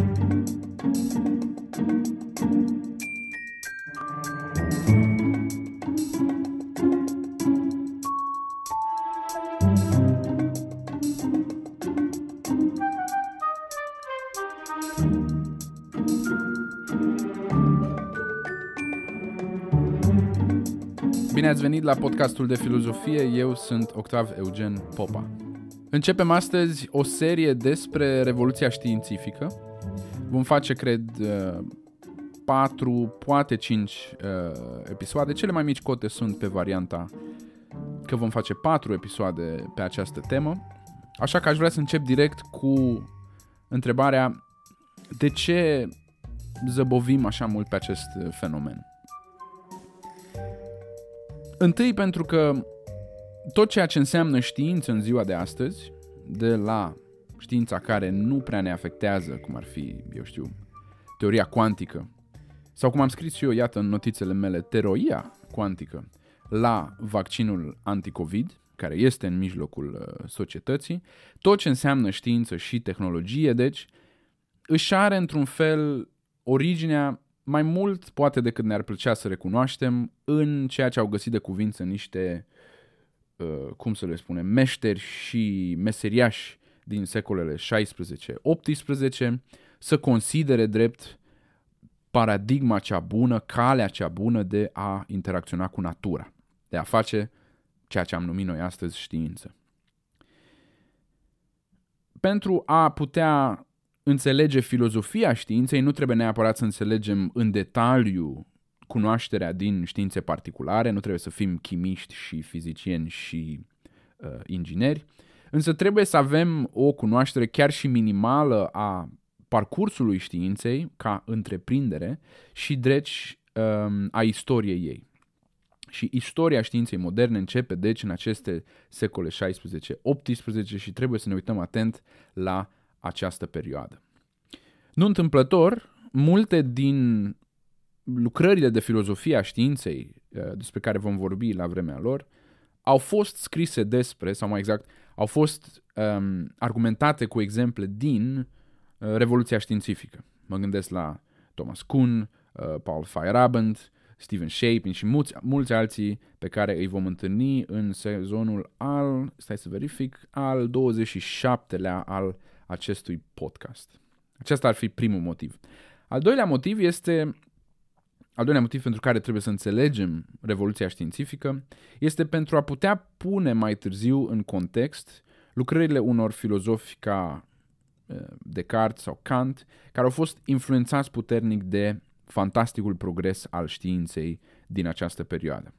Bine ați venit la podcastul de filozofie, eu sunt Octav Eugen Popa. Începem astăzi o serie despre revoluția științifică, Vom face, cred, 4, uh, poate 5 uh, episoade. Cele mai mici cote sunt pe varianta că vom face 4 episoade pe această temă. Așa că aș vrea să încep direct cu întrebarea de ce zăbovim așa mult pe acest uh, fenomen. Întâi pentru că tot ceea ce înseamnă știință în ziua de astăzi, de la știința care nu prea ne afectează, cum ar fi, eu știu, teoria cuantică, sau cum am scris eu, iată, în notițele mele, teroia cuantică, la vaccinul anticovid, care este în mijlocul uh, societății, tot ce înseamnă știință și tehnologie, deci, își are într-un fel originea mai mult, poate decât ne-ar plăcea să recunoaștem, în ceea ce au găsit de cuvință niște, uh, cum să le spunem, meșteri și meseriași din secolele 16-18 să considere drept paradigma cea bună, calea cea bună de a interacționa cu natura, de a face ceea ce am numit noi astăzi știință. Pentru a putea înțelege filozofia științei, nu trebuie neapărat să înțelegem în detaliu cunoașterea din științe particulare, nu trebuie să fim chimiști și fizicieni și uh, ingineri, uh, Însă trebuie să avem o cunoaștere chiar și minimală a parcursului științei ca întreprindere și dreci um, a istoriei ei. Și istoria științei moderne începe deci în aceste secole 16-18 și trebuie să ne uităm atent la această perioadă. Nu întâmplător, multe din lucrările de filozofie a științei uh, despre care vom vorbi la vremea lor au fost scrise despre, sau mai exact, au fost um, argumentate cu exemple din uh, Revoluția Științifică. Mă gândesc la Thomas Kuhn, uh, Paul Feyerabend, Stephen Shapin și mulți, mulți alții pe care îi vom întâlni în sezonul al, stai să verific, al 27-lea al acestui podcast. Acesta ar fi primul motiv. Al doilea motiv este al doilea motiv pentru care trebuie să înțelegem revoluția științifică este pentru a putea pune mai târziu în context lucrările unor filozofi ca eh, Descartes sau Kant, care au fost influențați puternic de fantasticul progres al științei din această perioadă.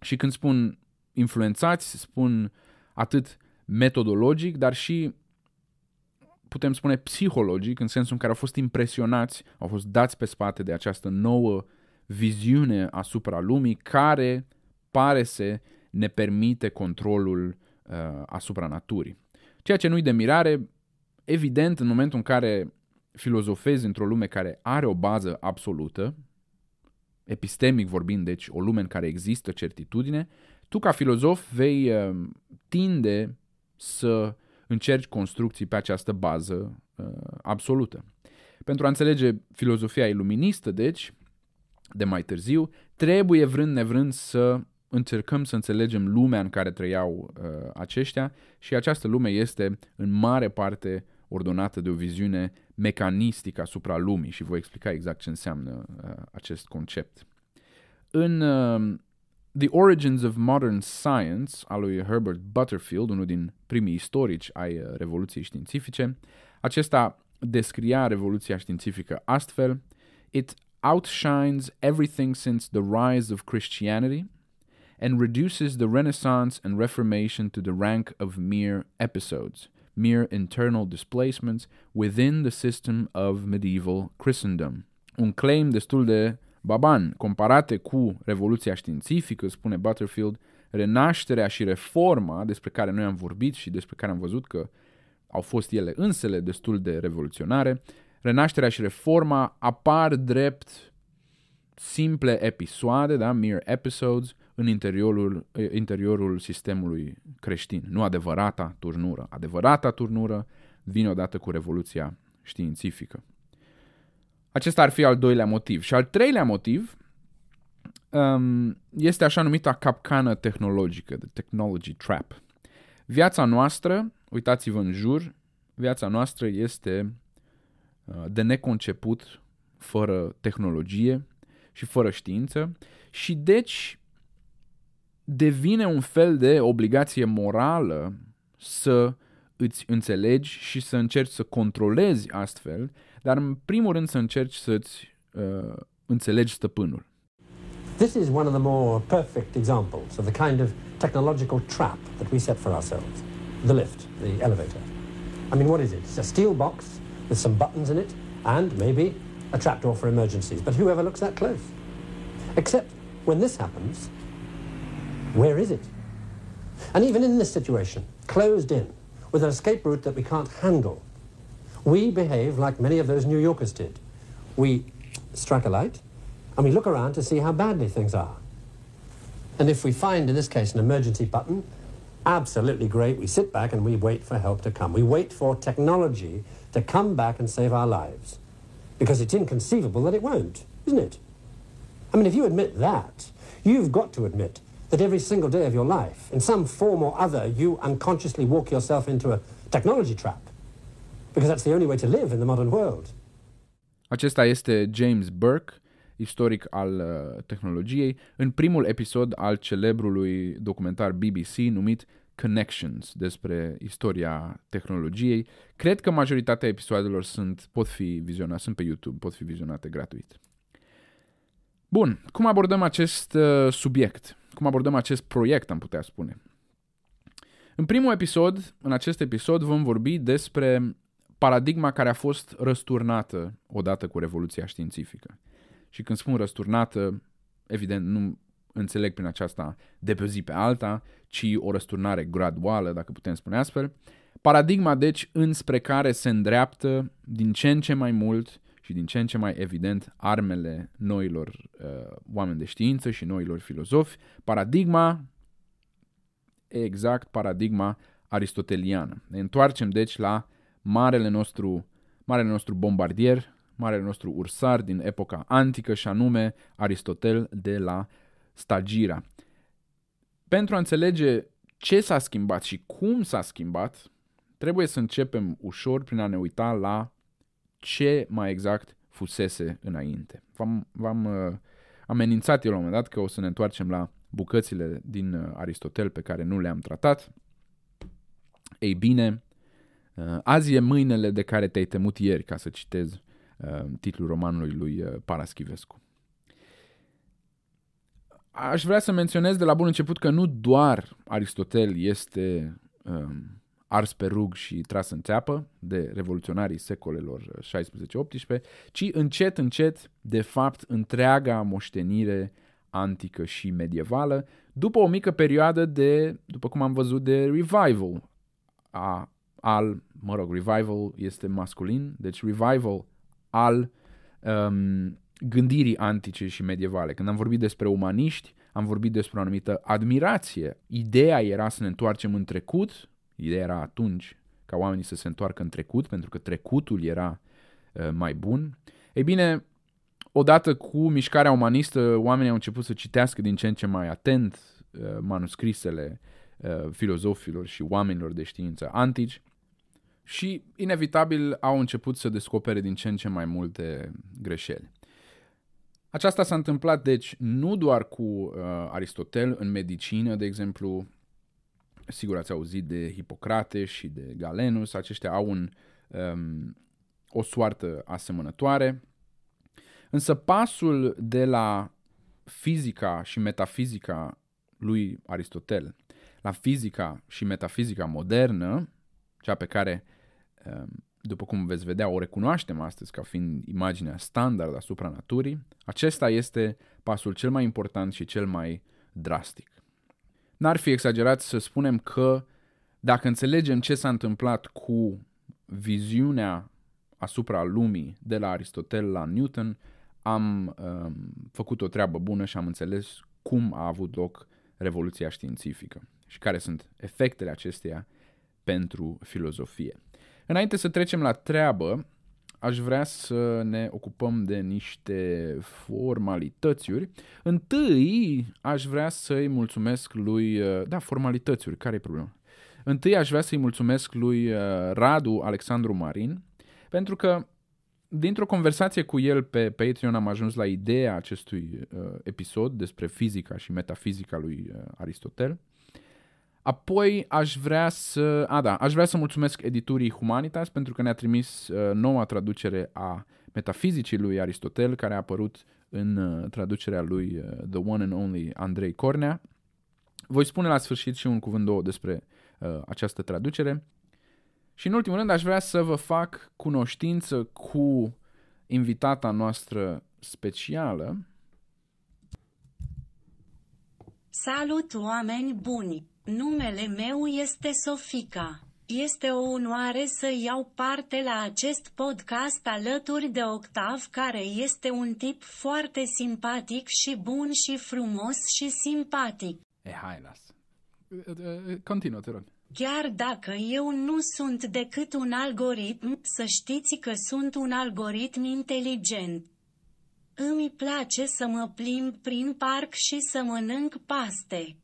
Și când spun influențați, spun atât metodologic, dar și putem spune psihologic, în sensul în care au fost impresionați, au fost dați pe spate de această nouă viziune asupra lumii care pare să ne permite controlul uh, asupra naturii. Ceea ce nu-i de mirare, evident, în momentul în care filozofezi într-o lume care are o bază absolută, epistemic vorbind, deci o lume în care există certitudine, tu ca filozof vei uh, tinde să încerci construcții pe această bază uh, absolută. Pentru a înțelege filozofia iluministă, deci, de mai târziu, trebuie vrând nevrând să încercăm să înțelegem lumea în care trăiau uh, aceștia și această lume este în mare parte ordonată de o viziune mecanistică asupra lumii și voi explica exact ce înseamnă uh, acest concept. În uh, The Origins of Modern Science al lui Herbert Butterfield, unul din primii istorici ai uh, Revoluției Științifice, acesta descria Revoluția Științifică astfel It outshines everything since the rise of Christianity and reduces the Renaissance and Reformation to the rank of mere episodes, mere internal displacements within the system of medieval Christendom. Un claim destul de baban, comparate cu Revoluția Științifică, spune Butterfield, renașterea și reforma despre care noi am vorbit și despre care am văzut că au fost ele însele destul de revoluționare, Renașterea și Reforma apar drept simple episoade, da? mere episodes, în interiorul, eh, interiorul sistemului creștin. Nu adevărata turnură. Adevărata turnură vine odată cu revoluția științifică. Acesta ar fi al doilea motiv. Și al treilea motiv um, este așa numita capcană tehnologică, the technology trap. Viața noastră, uitați-vă în jur, viața noastră este Uh, de neconceput, fără tehnologie și fără știință și deci devine un fel de obligație morală să îți înțelegi și să încerci să controlezi astfel, dar în primul rând să încerci să îți uh, înțelegi stăpânul. This is one of the more perfect examples of the kind of technological trap that we set for ourselves. The lift, the elevator. I mean, what is it? It's a steel box with some buttons in it and maybe a trapdoor for emergencies. But whoever looks that close? Except when this happens, where is it? And even in this situation, closed in, with an escape route that we can't handle, we behave like many of those New Yorkers did. We strike a light, and we look around to see how badly things are. And if we find, in this case, an emergency button, absolutely great, we sit back and we wait for help to come. We wait for technology to come back and save our lives. Because it's inconceivable that it won't, isn't it? I mean, if you admit that, you've got to admit that every single day of your life, in some form or other, you unconsciously walk yourself into a technology trap. Because that's the only way to live in the modern world. Acesta este James Burke, istoric al uh, tehnologiei, în primul episod al celebrului documentar BBC numit Connections despre istoria tehnologiei. Cred că majoritatea episoadelor sunt, pot fi vizionate, sunt pe YouTube, pot fi vizionate gratuit. Bun, cum abordăm acest uh, subiect? Cum abordăm acest proiect, am putea spune? În primul episod, în acest episod, vom vorbi despre paradigma care a fost răsturnată odată cu Revoluția Științifică. Și când spun răsturnată, evident, nu înțeleg prin aceasta de pe o zi pe alta, ci o răsturnare graduală, dacă putem spune astfel. Paradigma, deci, înspre care se îndreaptă din ce în ce mai mult și din ce în ce mai evident armele noilor uh, oameni de știință și noilor filozofi, paradigma, exact paradigma aristoteliană. Ne întoarcem deci la marele nostru, marele nostru bombardier, marele nostru ursar din epoca antică și anume Aristotel de la stagirea. Pentru a înțelege ce s-a schimbat și cum s-a schimbat, trebuie să începem ușor prin a ne uita la ce mai exact fusese înainte. V-am, v-am uh, amenințat eu la un moment dat că o să ne întoarcem la bucățile din uh, Aristotel pe care nu le-am tratat. Ei bine, uh, azi e mâinele de care te-ai temut ieri, ca să citez uh, titlul romanului lui uh, Paraschivescu. Aș vrea să menționez de la bun început că nu doar Aristotel este um, ars pe rug și tras în țeapă de revoluționarii secolelor 16-18, ci încet, încet, de fapt, întreaga moștenire antică și medievală, după o mică perioadă de, după cum am văzut, de revival a, al, mă rog, revival este masculin, deci revival al um, gândirii antice și medievale. Când am vorbit despre umaniști, am vorbit despre o anumită admirație. Ideea era să ne întoarcem în trecut, ideea era atunci ca oamenii să se întoarcă în trecut, pentru că trecutul era uh, mai bun. Ei bine, odată cu mișcarea umanistă, oamenii au început să citească din ce în ce mai atent uh, manuscrisele uh, filozofilor și oamenilor de știință antici și inevitabil au început să descopere din ce în ce mai multe greșeli. Aceasta s-a întâmplat, deci, nu doar cu uh, Aristotel în medicină, de exemplu, sigur ați auzit de Hipocrate și de Galenus, aceștia au un, um, o soartă asemănătoare, însă pasul de la fizica și metafizica lui Aristotel la fizica și metafizica modernă, cea pe care um, după cum veți vedea, o recunoaștem astăzi ca fiind imaginea standard asupra naturii, acesta este pasul cel mai important și cel mai drastic. N-ar fi exagerat să spunem că dacă înțelegem ce s-a întâmplat cu viziunea asupra lumii de la Aristotel la Newton, am um, făcut o treabă bună și am înțeles cum a avut loc revoluția științifică și care sunt efectele acesteia pentru filozofie. Înainte să trecem la treabă, aș vrea să ne ocupăm de niște formalitățiuri. Întâi aș vrea să-i mulțumesc lui... Uh, da, formalitățiuri, care e problema? Întâi aș vrea să-i mulțumesc lui uh, Radu Alexandru Marin, pentru că dintr-o conversație cu el pe Patreon am ajuns la ideea acestui uh, episod despre fizica și metafizica lui Aristotel. Apoi aș vrea să... A, da, aș vrea să mulțumesc editurii Humanitas pentru că ne-a trimis uh, noua traducere a metafizicii lui Aristotel, care a apărut în uh, traducerea lui uh, The One and Only Andrei Cornea. Voi spune la sfârșit și un cuvânt două despre uh, această traducere. Și în ultimul rând aș vrea să vă fac cunoștință cu invitata noastră specială. Salut oameni buni! Numele meu este Sofica. Este o onoare să iau parte la acest podcast alături de Octav care este un tip foarte simpatic și bun și frumos și simpatic. E, hai, las. Continuă, te rog. Chiar dacă eu nu sunt decât un algoritm, să știți că sunt un algoritm inteligent. Îmi place să mă plimb prin parc și să mănânc paste.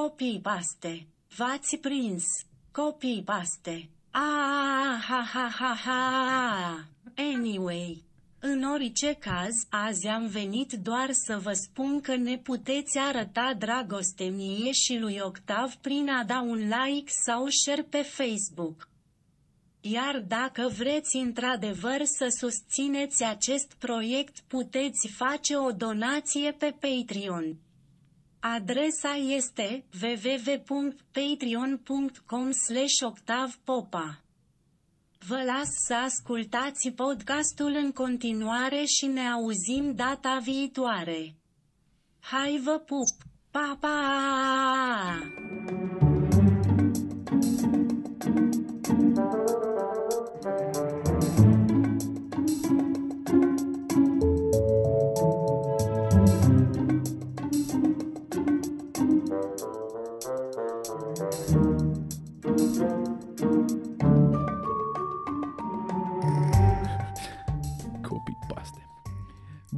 Copii baste, v-ați prins, copii baste. Ah, ha, ha, ha, ha. Anyway, în orice caz, azi am venit doar să vă spun că ne puteți arăta dragoste mie și lui Octav prin a da un like sau share pe Facebook. Iar dacă vreți într-adevăr să susțineți acest proiect, puteți face o donație pe Patreon. Adresa este www.patreon.com slash octavpopa. Vă las să ascultați podcastul în continuare și ne auzim data viitoare. Hai vă pup! Pa, pa!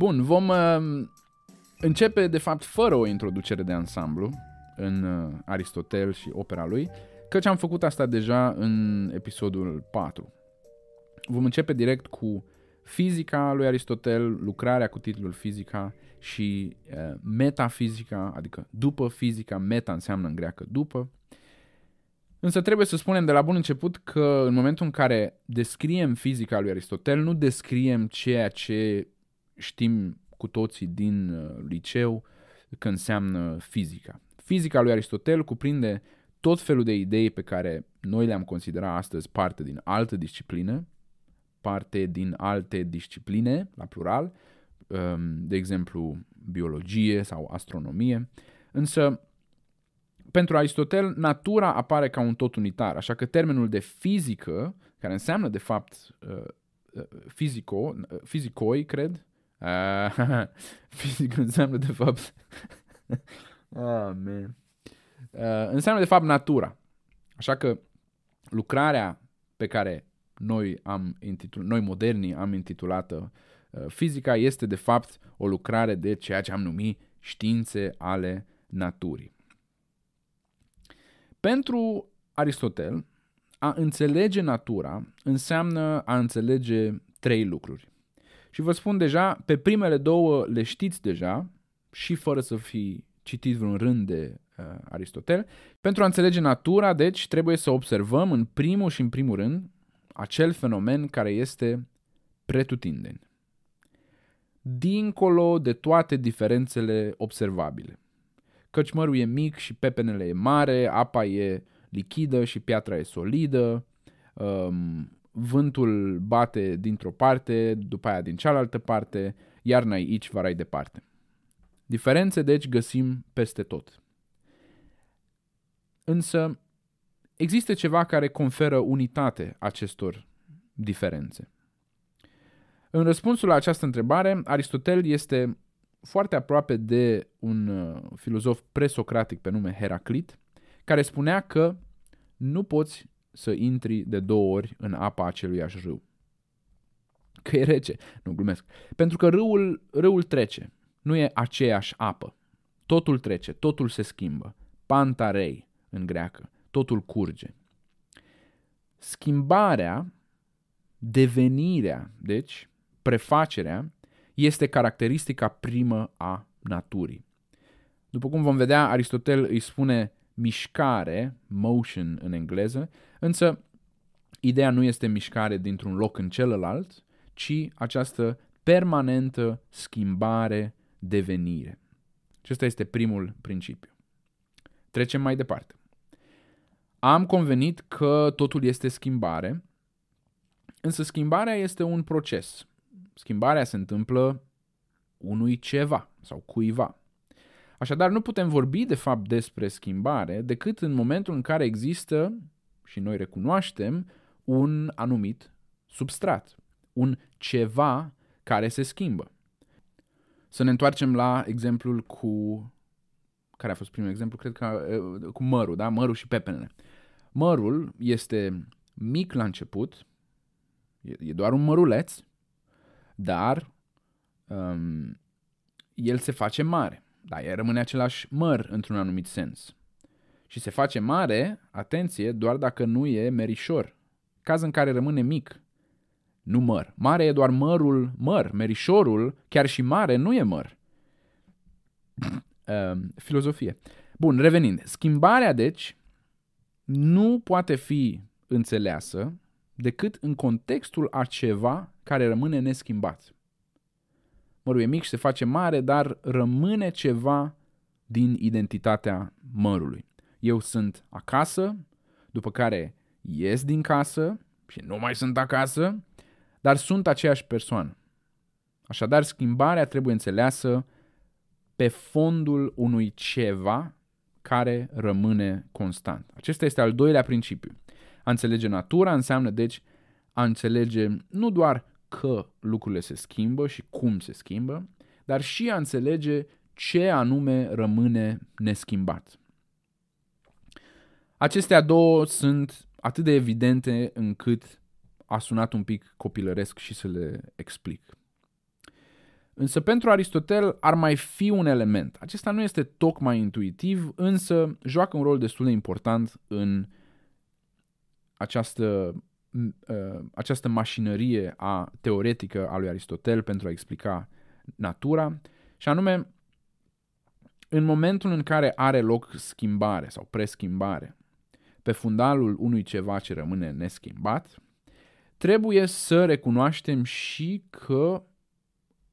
Bun, vom uh, începe de fapt fără o introducere de ansamblu în uh, Aristotel și opera lui, căci am făcut asta deja în episodul 4. Vom începe direct cu fizica lui Aristotel, lucrarea cu titlul fizica și uh, metafizica, adică după fizica, meta înseamnă în greacă după. Însă trebuie să spunem de la bun început că în momentul în care descriem fizica lui Aristotel, nu descriem ceea ce știm cu toții din uh, liceu că înseamnă fizica. Fizica lui Aristotel cuprinde tot felul de idei pe care noi le-am considerat astăzi parte din alte discipline, parte din alte discipline, la plural, um, de exemplu biologie sau astronomie, însă pentru Aristotel natura apare ca un tot unitar, așa că termenul de fizică, care înseamnă de fapt uh, uh, fizico, fizicoi, cred, Uh, fizicul înseamnă de fapt... oh, man. Uh, înseamnă de fapt natura. Așa că lucrarea pe care noi, am intitula, noi moderni am intitulată uh, Fizica este de fapt o lucrare de ceea ce am numit științe ale naturii. Pentru Aristotel, a înțelege natura înseamnă a înțelege trei lucruri. Și vă spun deja, pe primele două le știți deja și fără să fi citit vreun rând de uh, Aristotel. Pentru a înțelege natura, deci, trebuie să observăm în primul și în primul rând acel fenomen care este pretutindeni. Dincolo de toate diferențele observabile. Căci mărul e mic și pepenele e mare, apa e lichidă și piatra e solidă, um, vântul bate dintr-o parte, după aia din cealaltă parte, iarna aici, vara de departe. Diferențe, deci, găsim peste tot. Însă, există ceva care conferă unitate acestor diferențe. În răspunsul la această întrebare, Aristotel este foarte aproape de un uh, filozof presocratic pe nume Heraclit, care spunea că nu poți să intri de două ori în apa aceluiași râu. Că e rece, nu glumesc. Pentru că râul, râul trece, nu e aceeași apă. Totul trece, totul se schimbă. Pantarei în greacă, totul curge. Schimbarea, devenirea, deci prefacerea, este caracteristica primă a naturii. După cum vom vedea, Aristotel îi spune mișcare, motion în engleză, Însă, ideea nu este mișcare dintr-un loc în celălalt, ci această permanentă schimbare, devenire. Acesta este primul principiu. Trecem mai departe. Am convenit că totul este schimbare, însă schimbarea este un proces. Schimbarea se întâmplă unui ceva sau cuiva. Așadar, nu putem vorbi de fapt despre schimbare decât în momentul în care există și noi recunoaștem un anumit substrat, un ceva care se schimbă. Să ne întoarcem la exemplul cu care a fost primul exemplu, cred că cu mărul, da? Mărul și pepenele. Mărul este mic la început, e doar un măruleț, dar um, el se face mare, da? El rămâne același măr într-un anumit sens. Și se face mare, atenție, doar dacă nu e merișor. Caz în care rămâne mic. Nu măr. Mare e doar mărul măr. Merișorul, chiar și mare, nu e măr. Ehm, filozofie. Bun, revenind. Schimbarea, deci, nu poate fi înțeleasă decât în contextul a ceva care rămâne neschimbat. Mărul e mic și se face mare, dar rămâne ceva din identitatea mărului eu sunt acasă, după care ies din casă și nu mai sunt acasă, dar sunt aceeași persoană. Așadar, schimbarea trebuie înțeleasă pe fondul unui ceva care rămâne constant. Acesta este al doilea principiu. A înțelege natura înseamnă, deci, a înțelege nu doar că lucrurile se schimbă și cum se schimbă, dar și a înțelege ce anume rămâne neschimbat. Acestea două sunt atât de evidente încât a sunat un pic copilăresc și să le explic. Însă pentru Aristotel ar mai fi un element. Acesta nu este tocmai intuitiv, însă joacă un rol destul de important în această, ă, această mașinărie a teoretică a lui Aristotel pentru a explica natura, și anume în momentul în care are loc schimbare sau preschimbare, pe fundalul unui ceva ce rămâne neschimbat, trebuie să recunoaștem și că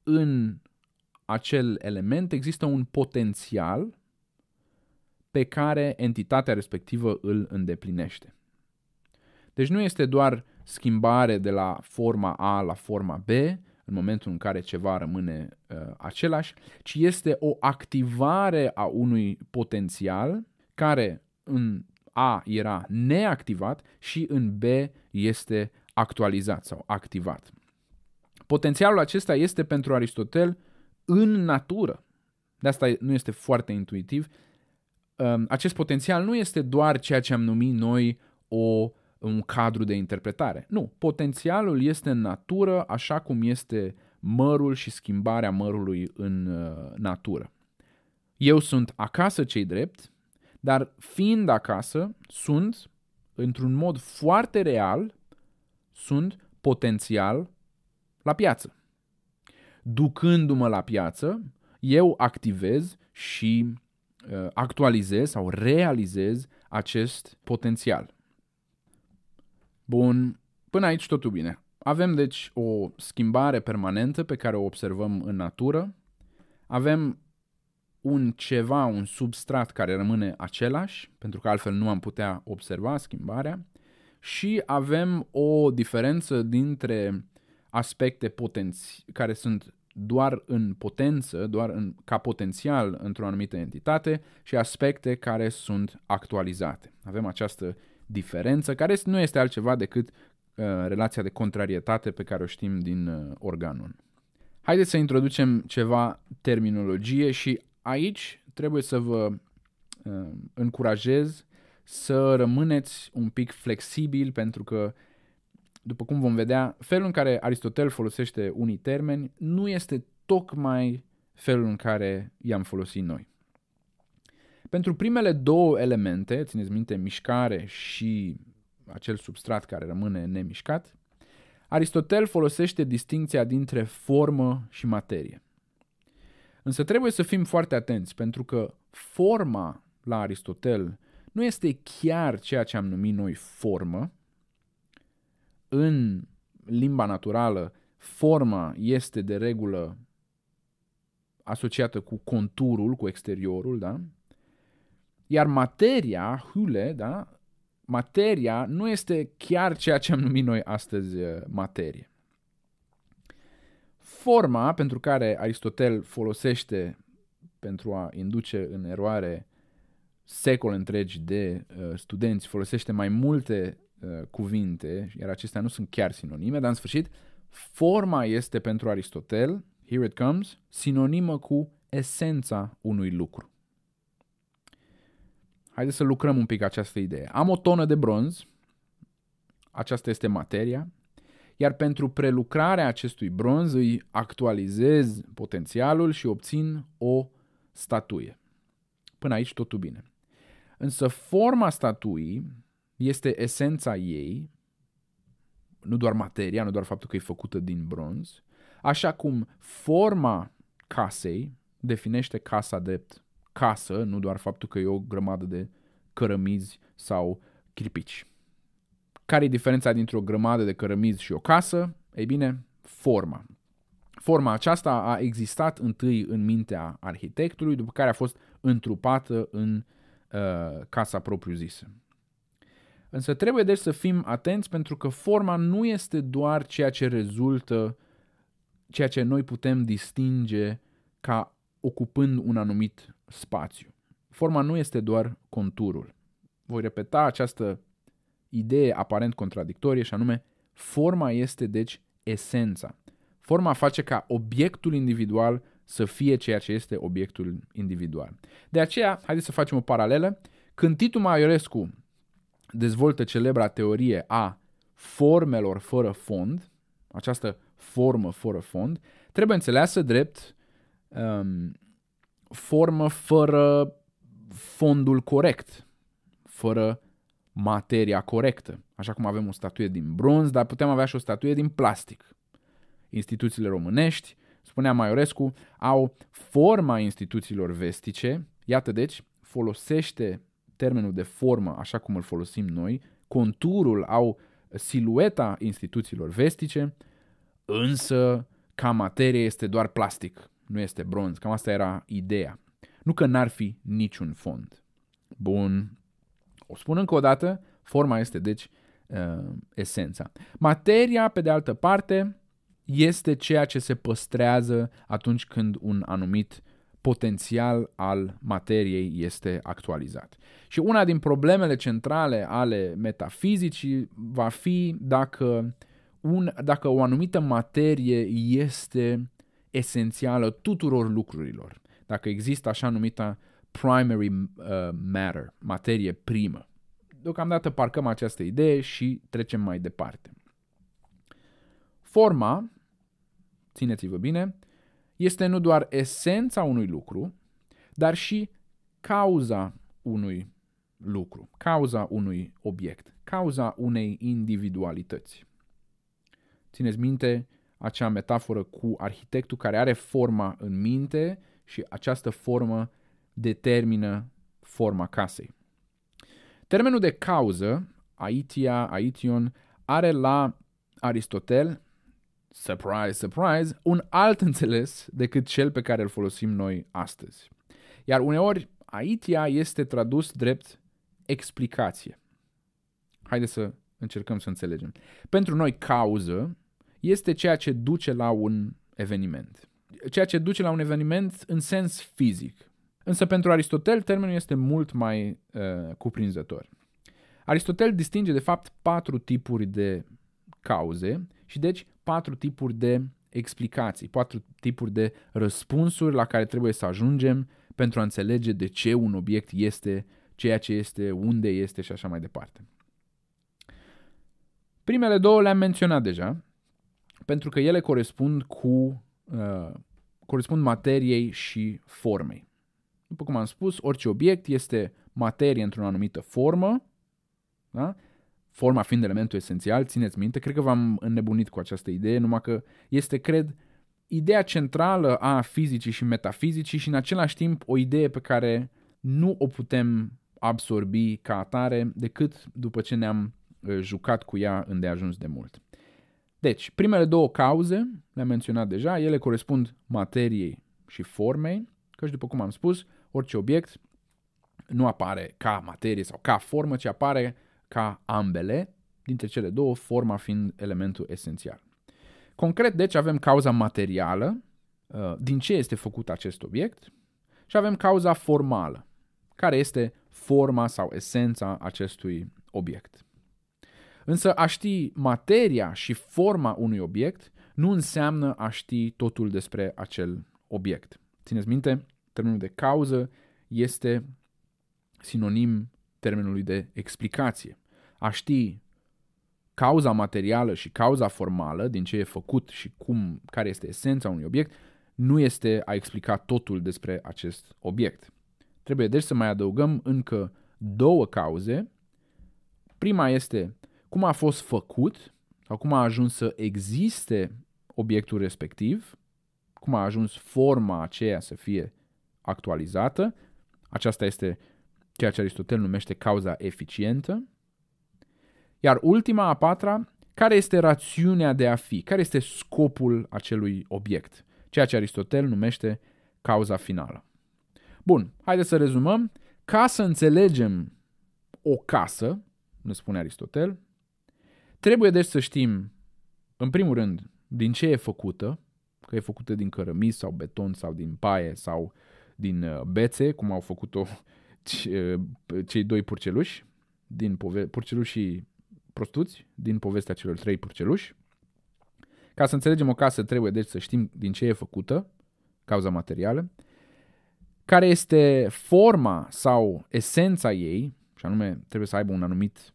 în acel element există un potențial pe care entitatea respectivă îl îndeplinește. Deci nu este doar schimbare de la forma A la forma B, în momentul în care ceva rămâne uh, același, ci este o activare a unui potențial care în a era neactivat și în B este actualizat sau activat. Potențialul acesta este pentru Aristotel în natură. De asta nu este foarte intuitiv. Ehm, acest potențial nu este doar ceea ce am numit noi o, un cadru de interpretare. Nu, potențialul este în natură așa cum este mărul și schimbarea mărului în eh, natură. Eu sunt acasă cei drept, dar fiind acasă, sunt, într-un mod foarte real, sunt potențial la piață. Ducându-mă la piață, eu activez și uh, actualizez sau realizez acest potențial. Bun, până aici totul bine. Avem deci o schimbare permanentă pe care o observăm în natură. Avem un ceva, un substrat care rămâne același, pentru că altfel nu am putea observa schimbarea, și avem o diferență dintre aspecte potenți care sunt doar în potență, doar în, ca potențial într-o anumită entitate și aspecte care sunt actualizate. Avem această diferență care nu este altceva decât uh, relația de contrarietate pe care o știm din uh, organul. Haideți să introducem ceva terminologie și aici trebuie să vă uh, încurajez să rămâneți un pic flexibil pentru că după cum vom vedea, felul în care Aristotel folosește unii termeni nu este tocmai felul în care i-am folosit noi. Pentru primele două elemente, țineți minte mișcare și acel substrat care rămâne nemișcat, Aristotel folosește distinția dintre formă și materie. Însă trebuie să fim foarte atenți, pentru că forma la Aristotel nu este chiar ceea ce am numit noi formă. În limba naturală, forma este de regulă asociată cu conturul, cu exteriorul, da? Iar materia, hule, da? Materia nu este chiar ceea ce am numit noi astăzi uh, materie. Forma pentru care Aristotel folosește pentru a induce în eroare secole întregi de uh, studenți, folosește mai multe uh, cuvinte, iar acestea nu sunt chiar sinonime, dar în sfârșit, forma este pentru Aristotel, here it comes, sinonimă cu esența unui lucru. Haideți să lucrăm un pic această idee. Am o tonă de bronz, aceasta este materia, iar pentru prelucrarea acestui bronz îi actualizez potențialul și obțin o statuie. Până aici totul bine. Însă forma statuii este esența ei, nu doar materia, nu doar faptul că e făcută din bronz, așa cum forma casei definește casa drept casă, nu doar faptul că e o grămadă de cărămizi sau chirpici. Care e diferența dintre o grămadă de cărămizi și o casă? Ei bine, forma. Forma aceasta a existat întâi în mintea arhitectului, după care a fost întrupată în uh, casa propriu-zisă. Însă trebuie deci să fim atenți pentru că forma nu este doar ceea ce rezultă, ceea ce noi putem distinge ca ocupând un anumit spațiu. Forma nu este doar conturul. Voi repeta această idee aparent contradictorie și anume forma este deci esența. Forma face ca obiectul individual să fie ceea ce este obiectul individual. De aceea, haideți să facem o paralelă. Când Titu Maiorescu dezvoltă celebra teorie a formelor fără fond, această formă fără fond, trebuie înțeleasă drept um, formă fără fondul corect, fără materia corectă. Așa cum avem o statuie din bronz, dar putem avea și o statuie din plastic. Instituțiile românești, spunea Maiorescu, au forma instituțiilor vestice. Iată deci, folosește termenul de formă așa cum îl folosim noi, conturul au silueta instituțiilor vestice, însă ca materie este doar plastic, nu este bronz. Cam asta era ideea. Nu că n-ar fi niciun fond. Bun, o spun încă o dată, forma este deci uh, esența. Materia, pe de altă parte, este ceea ce se păstrează atunci când un anumit potențial al materiei este actualizat. Și una din problemele centrale ale metafizicii va fi dacă, un, dacă o anumită materie este esențială tuturor lucrurilor. Dacă există așa numita primary uh, matter, materie primă. Deocamdată parcăm această idee și trecem mai departe. Forma, țineți-vă bine, este nu doar esența unui lucru, dar și cauza unui lucru, cauza unui obiect, cauza unei individualități. Țineți minte acea metaforă cu arhitectul care are forma în minte și această formă determină forma casei. Termenul de cauză, aitia, aition, are la Aristotel, surprise, surprise, un alt înțeles decât cel pe care îl folosim noi astăzi. Iar uneori aitia este tradus drept explicație. Haideți să încercăm să înțelegem. Pentru noi cauză este ceea ce duce la un eveniment. Ceea ce duce la un eveniment în sens fizic. Însă pentru Aristotel termenul este mult mai uh, cuprinzător. Aristotel distinge de fapt patru tipuri de cauze și deci patru tipuri de explicații, patru tipuri de răspunsuri la care trebuie să ajungem pentru a înțelege de ce un obiect este ceea ce este, unde este și așa mai departe. Primele două le-am menționat deja, pentru că ele corespund cu uh, corespund materiei și formei. După cum am spus, orice obiect este materie într-o anumită formă, da? forma fiind elementul esențial, țineți minte, cred că v-am înnebunit cu această idee, numai că este, cred, ideea centrală a fizicii și metafizicii și în același timp o idee pe care nu o putem absorbi ca atare decât după ce ne-am uh, jucat cu ea îndeajuns de mult. Deci, primele două cauze, le-am menționat deja, ele corespund materiei și formei, căci după cum am spus, orice obiect nu apare ca materie sau ca formă, ci apare ca ambele, dintre cele două, forma fiind elementul esențial. Concret, deci, avem cauza materială, uh, din ce este făcut acest obiect, și avem cauza formală, care este forma sau esența acestui obiect. Însă a ști materia și forma unui obiect nu înseamnă a ști totul despre acel obiect. Țineți minte, Termenul de cauză este sinonim termenului de explicație. A ști cauza materială și cauza formală din ce e făcut și cum, care este esența unui obiect, nu este a explica totul despre acest obiect. Trebuie deci să mai adăugăm încă două cauze. Prima este cum a fost făcut sau cum a ajuns să existe obiectul respectiv, cum a ajuns forma aceea să fie actualizată. Aceasta este ceea ce Aristotel numește cauza eficientă. Iar ultima, a patra, care este rațiunea de a fi, care este scopul acelui obiect, ceea ce Aristotel numește cauza finală. Bun, haideți să rezumăm. Ca să înțelegem o casă, ne spune Aristotel, trebuie deci să știm, în primul rând, din ce e făcută, că e făcută din cărămiz sau beton sau din paie sau uh, din uh, bețe, cum au făcut-o uh, cei doi purceluși, din pove- purcelușii prostuți, din povestea celor trei purceluși. Ca să înțelegem o casă trebuie deci să știm din ce e făcută, cauza materială, care este forma sau esența ei, și anume trebuie să aibă un anumit,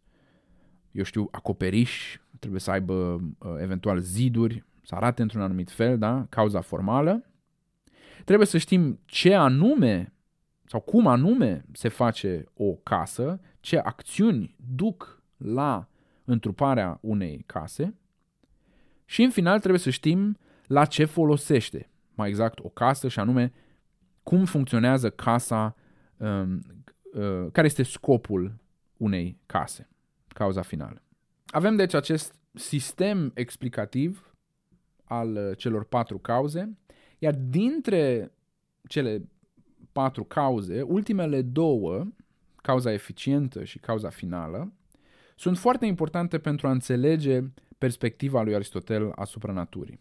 eu știu, acoperiș, trebuie să aibă uh, eventual ziduri, să arate într-un anumit fel, da? cauza formală, Trebuie să știm ce anume sau cum anume se face o casă, ce acțiuni duc la întruparea unei case și în final trebuie să știm la ce folosește mai exact o casă și anume cum funcționează casa, um, uh, care este scopul unei case, cauza finală. Avem deci acest sistem explicativ al uh, celor patru cauze iar dintre cele patru cauze, ultimele două, cauza eficientă și cauza finală, sunt foarte importante pentru a înțelege perspectiva lui Aristotel asupra naturii.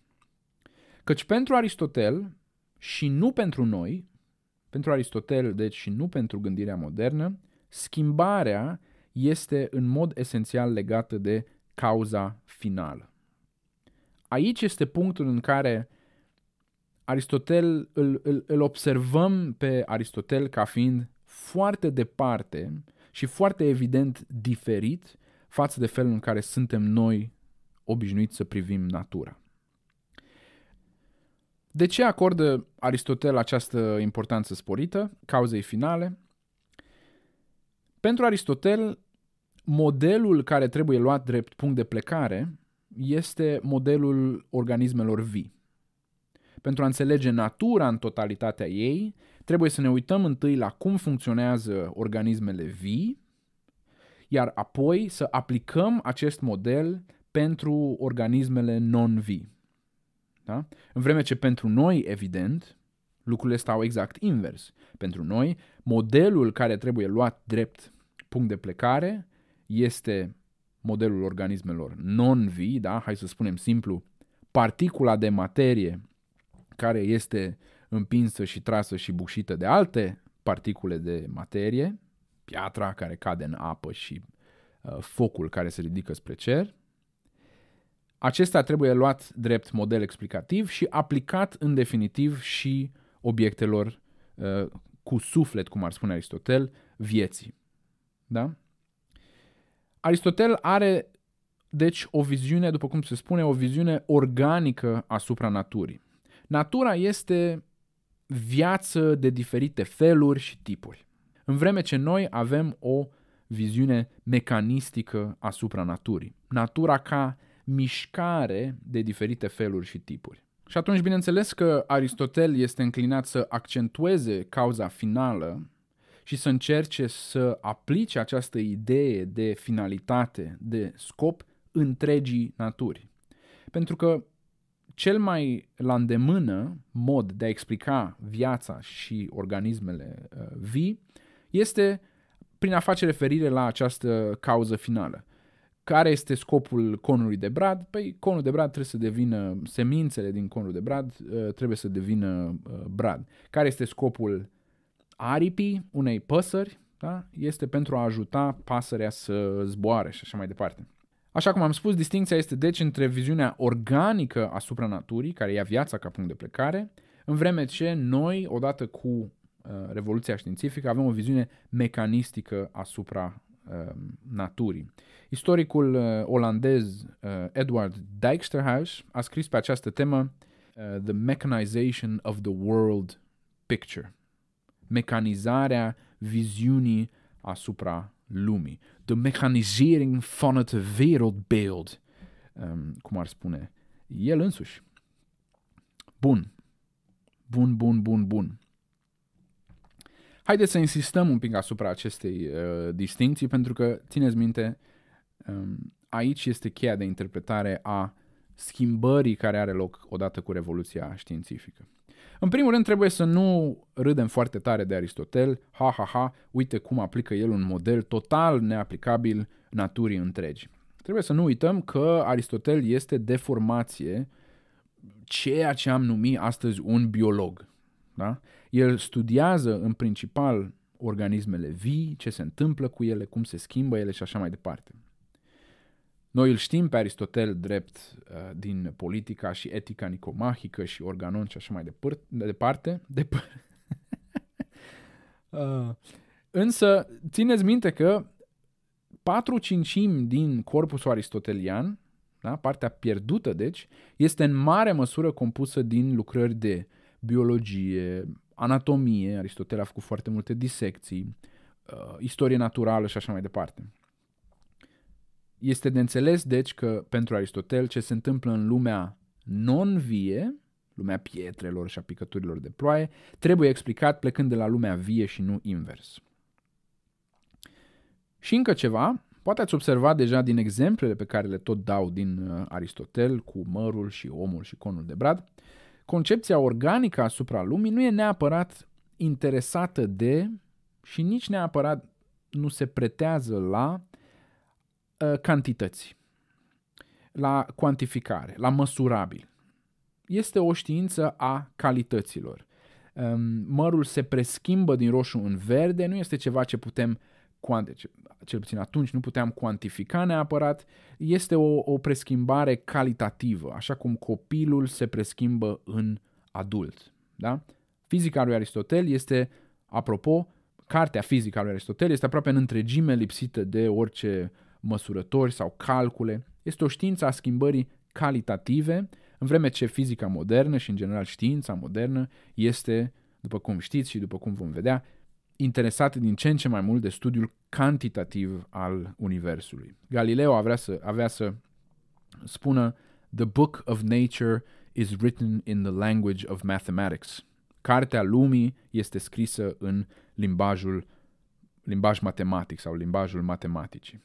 Căci pentru Aristotel și nu pentru noi, pentru Aristotel, deci și nu pentru gândirea modernă, schimbarea este în mod esențial legată de cauza finală. Aici este punctul în care Aristotel, îl, îl, îl observăm pe Aristotel ca fiind foarte departe și foarte evident diferit față de felul în care suntem noi obișnuiți să privim natura. De ce acordă Aristotel această importanță sporită, cauzei finale? Pentru Aristotel, modelul care trebuie luat drept punct de plecare este modelul organismelor vii. Pentru a înțelege natura în totalitatea ei, trebuie să ne uităm întâi la cum funcționează organismele vii, iar apoi să aplicăm acest model pentru organismele non-vii. Da? În vreme ce pentru noi, evident, lucrurile stau exact invers. Pentru noi, modelul care trebuie luat drept punct de plecare este modelul organismelor non-vii, da? hai să spunem simplu, particula de materie care este împinsă și trasă și bușită de alte particule de materie, piatra care cade în apă și uh, focul care se ridică spre cer. Acesta trebuie luat drept model explicativ și aplicat în definitiv și obiectelor uh, cu suflet, cum ar spune Aristotel, vieții. Da? Aristotel are deci o viziune, după cum se spune, o viziune organică asupra naturii. Natura este viață de diferite feluri și tipuri. În vreme ce noi avem o viziune mecanistică asupra naturii. Natura ca mișcare de diferite feluri și tipuri. Și atunci, bineînțeles că Aristotel este înclinat să accentueze cauza finală și să încerce să aplice această idee de finalitate, de scop întregii naturi. Pentru că cel mai la îndemână mod de a explica viața și organismele uh, vii este prin a face referire la această cauză finală. Care este scopul conului de brad? Păi conul de brad trebuie să devină, semințele din conul de brad uh, trebuie să devină uh, brad. Care este scopul aripii unei păsări? Da? Este pentru a ajuta pasărea să zboare și așa mai departe. Așa cum am spus, distinția este deci între viziunea organică asupra naturii, care ia viața ca punct de plecare, în vreme ce noi, odată cu uh, revoluția științifică, avem o viziune mecanistică asupra uh, naturii. Istoricul uh, olandez uh, Edward Dijksterhuis a scris pe această temă uh, The Mechanization of the World Picture, mecanizarea viziunii asupra lumii, de mecanisering van het wereldbeeld, um, cum ar spune el însuși. Bun. Bun, bun, bun, bun. Haideți să insistăm un pic asupra acestei uh, eh, distinții, pentru că, țineți minte, um, aici este cheia de interpretare a schimbării care are loc odată cu revoluția științifică. În primul rând trebuie să nu râdem foarte tare de Aristotel, ha ha ha, uite cum aplică el un model total neaplicabil naturii întregi. Trebuie să nu uităm că Aristotel este de formație ceea ce am numit astăzi un biolog. Da? El studiază în principal organismele vii, ce se întâmplă cu ele, cum se schimbă ele și așa mai departe. Noi îl știm pe Aristotel drept uh, din politica și etica nicomahică și organon și așa mai departe. de departe. uh, însă, țineți minte că patru cincimi din corpusul aristotelian, da, partea pierdută deci, este în mare măsură compusă din lucrări de biologie, anatomie, Aristotel a făcut foarte multe disecții, uh, istorie naturală și așa mai departe. Este de înțeles, deci, că pentru Aristotel ce se întâmplă în lumea non-vie, lumea pietrelor și a picăturilor de ploaie, trebuie explicat plecând de la lumea vie și nu invers. Și încă ceva, poate ați observat deja din exemplele pe care le tot dau din uh, Aristotel cu mărul și omul și conul de brad, concepția organică asupra lumii nu e neapărat interesată de și nici neapărat nu se pretează la Uh, cantități, la cuantificare, la măsurabil. Este o știință a calităților. Um, mărul se preschimbă din roșu în verde, nu este ceva ce putem cuantifica, deci, cel puțin atunci nu puteam cuantifica neapărat, este o, o preschimbare calitativă, așa cum copilul se preschimbă în adult. Da? Fizica lui Aristotel este, apropo, cartea fizică a lui Aristotel este aproape în întregime lipsită de orice măsurători sau calcule. Este o știință a schimbării calitative, în vreme ce fizica modernă și în general știința modernă este, după cum știți și după cum vom vedea, interesată din ce în ce mai mult de studiul cantitativ al Universului. Galileo avea să, avea să spună The Book of Nature is written in the language of mathematics. Cartea lumii este scrisă în limbajul limbaj matematic sau limbajul matematicii.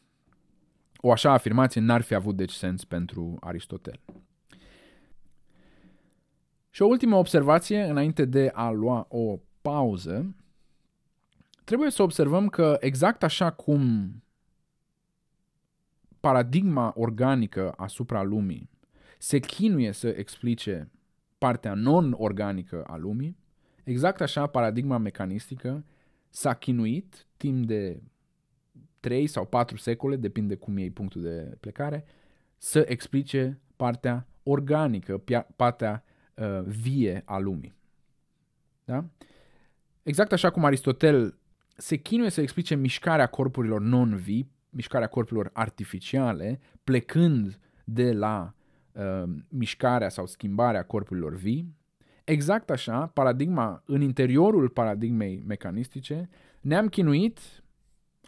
O așa afirmație n-ar fi avut deci sens pentru Aristotel. Și o ultimă observație, înainte de a lua o pauză, trebuie să observăm că exact așa cum paradigma organică asupra lumii se chinuie să explice partea non-organică a lumii, exact așa paradigma mecanistică s-a chinuit timp de 3 sau 4 secole, depinde cum e punctul de plecare, să explice partea organică, partea uh, vie a lumii. Da? Exact așa cum Aristotel se chinuie să explice mișcarea corpurilor non-vii, mișcarea corpurilor artificiale, plecând de la uh, mișcarea sau schimbarea corpurilor vii, exact așa, paradigma, în interiorul paradigmei mecanistice, ne-am chinuit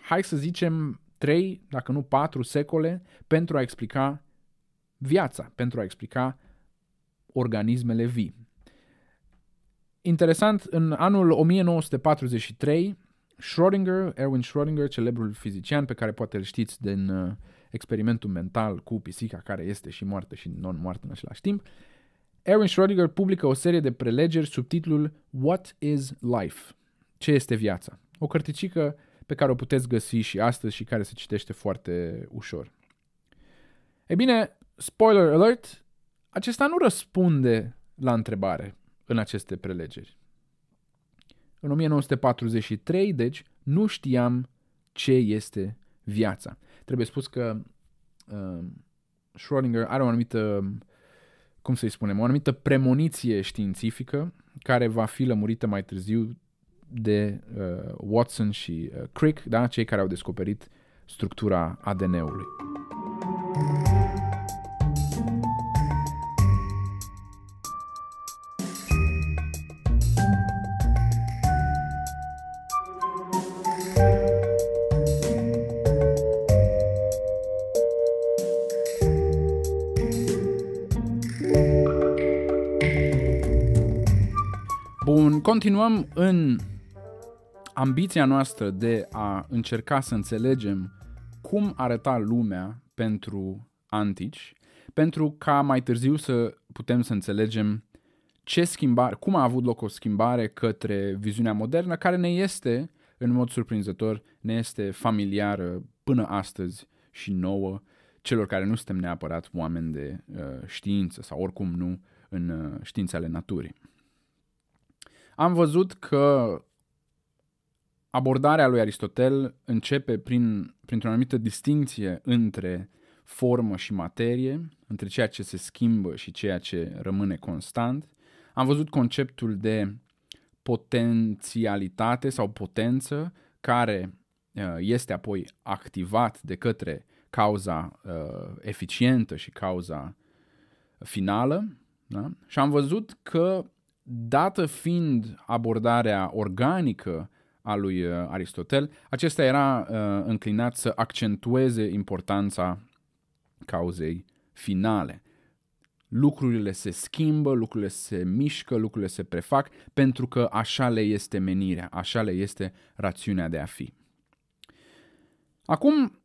hai să zicem, trei, dacă nu patru secole pentru a explica viața, pentru a explica organismele vii. Interesant, în anul 1943, Schrödinger, Erwin Schrödinger, celebrul fizician pe care poate îl știți din uh, experimentul mental cu pisica care este și moartă și non-moartă în același timp, Erwin Schrödinger publică o serie de prelegeri sub titlul What is Life? Ce este viața? O cărticică pe care o puteți găsi și astăzi și care se citește foarte ușor. Ei bine, spoiler alert, acesta nu răspunde la întrebare în aceste prelegeri. În 1943, deci, nu știam ce este viața. Trebuie spus că uh, Schrödinger are o anumită, cum să-i spunem, o anumită premoniție științifică care va fi lămurită mai târziu de uh, Watson și uh, Crick, da? cei care au descoperit structura ADN-ului. Bun, continuăm în ambiția noastră de a încerca să înțelegem cum arăta lumea pentru antici, pentru ca mai târziu să putem să înțelegem ce schimbare, cum a avut loc o schimbare către viziunea modernă, care ne este, în mod surprinzător, ne este familiară până astăzi și nouă celor care nu suntem neapărat oameni de uh, știință sau oricum nu în uh, științele naturii. Am văzut că abordarea lui Aristotel începe prin, printr-o anumită distinție între formă și materie, între ceea ce se schimbă și ceea ce rămâne constant. Am văzut conceptul de potențialitate sau potență care uh, este apoi activat de către cauza uh, eficientă și cauza finală. Da? Și am văzut că, dată fiind abordarea organică a lui uh, Aristotel. Acesta era uh, înclinat să accentueze importanța cauzei finale. Lucrurile se schimbă, lucrurile se mișcă, lucrurile se prefac, pentru că așa le este menirea, așa le este rațiunea de a fi. Acum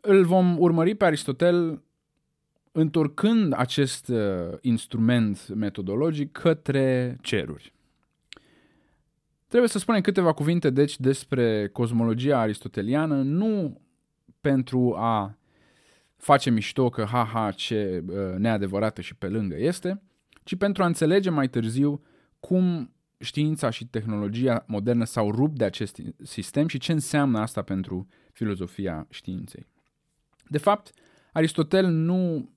îl vom urmări pe Aristotel întorcând acest uh, instrument metodologic către ceruri. Trebuie să spunem câteva cuvinte deci despre cosmologia aristoteliană, nu pentru a face mișto că ha-ha ce uh, neadevărată și pe lângă este, ci pentru a înțelege mai târziu cum știința și tehnologia modernă s-au rupt de acest sistem și ce înseamnă asta pentru filozofia științei. De fapt, Aristotel nu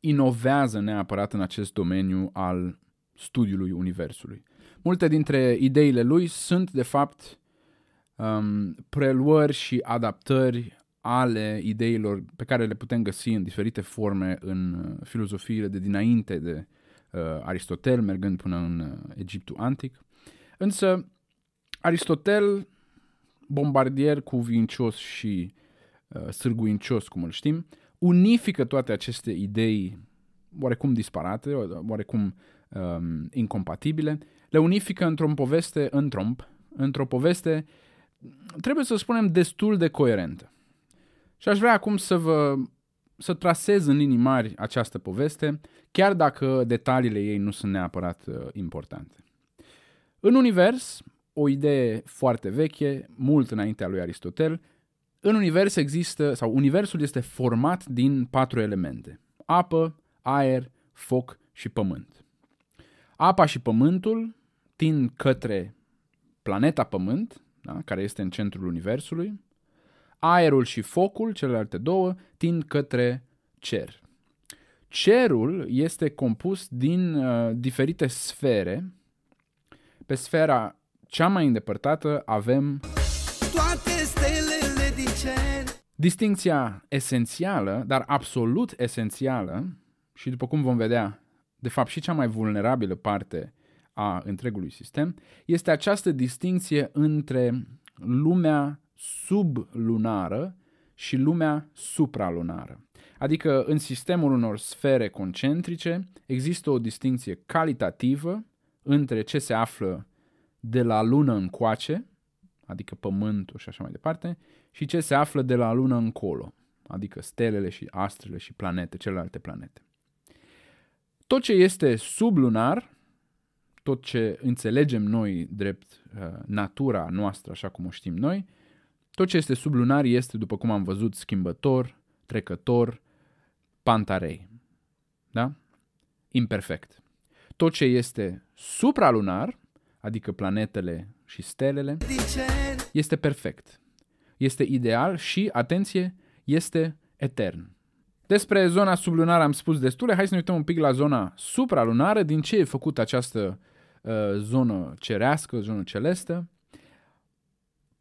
inovează neapărat în acest domeniu al studiului Universului. Multe dintre ideile lui sunt, de fapt, um, preluări și adaptări ale ideilor pe care le putem găsi în diferite forme în uh, filozofiile de dinainte de uh, Aristotel, mergând până în uh, Egiptul antic. Însă, Aristotel, bombardier cuvincios și uh, sârguincios, cum îl știm, unifică toate aceste idei oarecum disparate, oarecum um, incompatibile le unifică într-o poveste, într-o, într-o poveste, trebuie să spunem, destul de coerentă. Și aș vrea acum să vă să trasez în linii mari această poveste, chiar dacă detaliile ei nu sunt neapărat uh, importante. În univers, o idee foarte veche, mult înaintea lui Aristotel, în univers există, sau universul este format din patru elemente. Apă, aer, foc și pământ. Apa și pământul tind către planeta Pământ, da? care este în centrul Universului, aerul și focul, celelalte două, tind către cer. Cerul este compus din uh, diferite sfere. Pe sfera cea mai îndepărtată avem toate stelele din cer. Distinția esențială, dar absolut esențială, și după cum vom vedea, de fapt și cea mai vulnerabilă parte a întregului sistem este această distinție între lumea sublunară și lumea supralunară. Adică în sistemul unor sfere concentrice există o distinție calitativă între ce se află de la lună încoace, adică pământul și așa mai departe, și ce se află de la lună încolo, adică stelele și astrele și planete, celelalte planete. Tot ce este sublunar tot ce înțelegem noi drept uh, natura noastră, așa cum o știm noi, tot ce este sublunar este, după cum am văzut, schimbător, trecător, pantarei. Da? Imperfect. Tot ce este supralunar, adică planetele și stelele, este perfect. Este ideal și, atenție, este etern. Despre zona sublunară am spus destule, hai să ne uităm un pic la zona supralunară, din ce e făcută această Uh, zonă cerească, zonă celestă?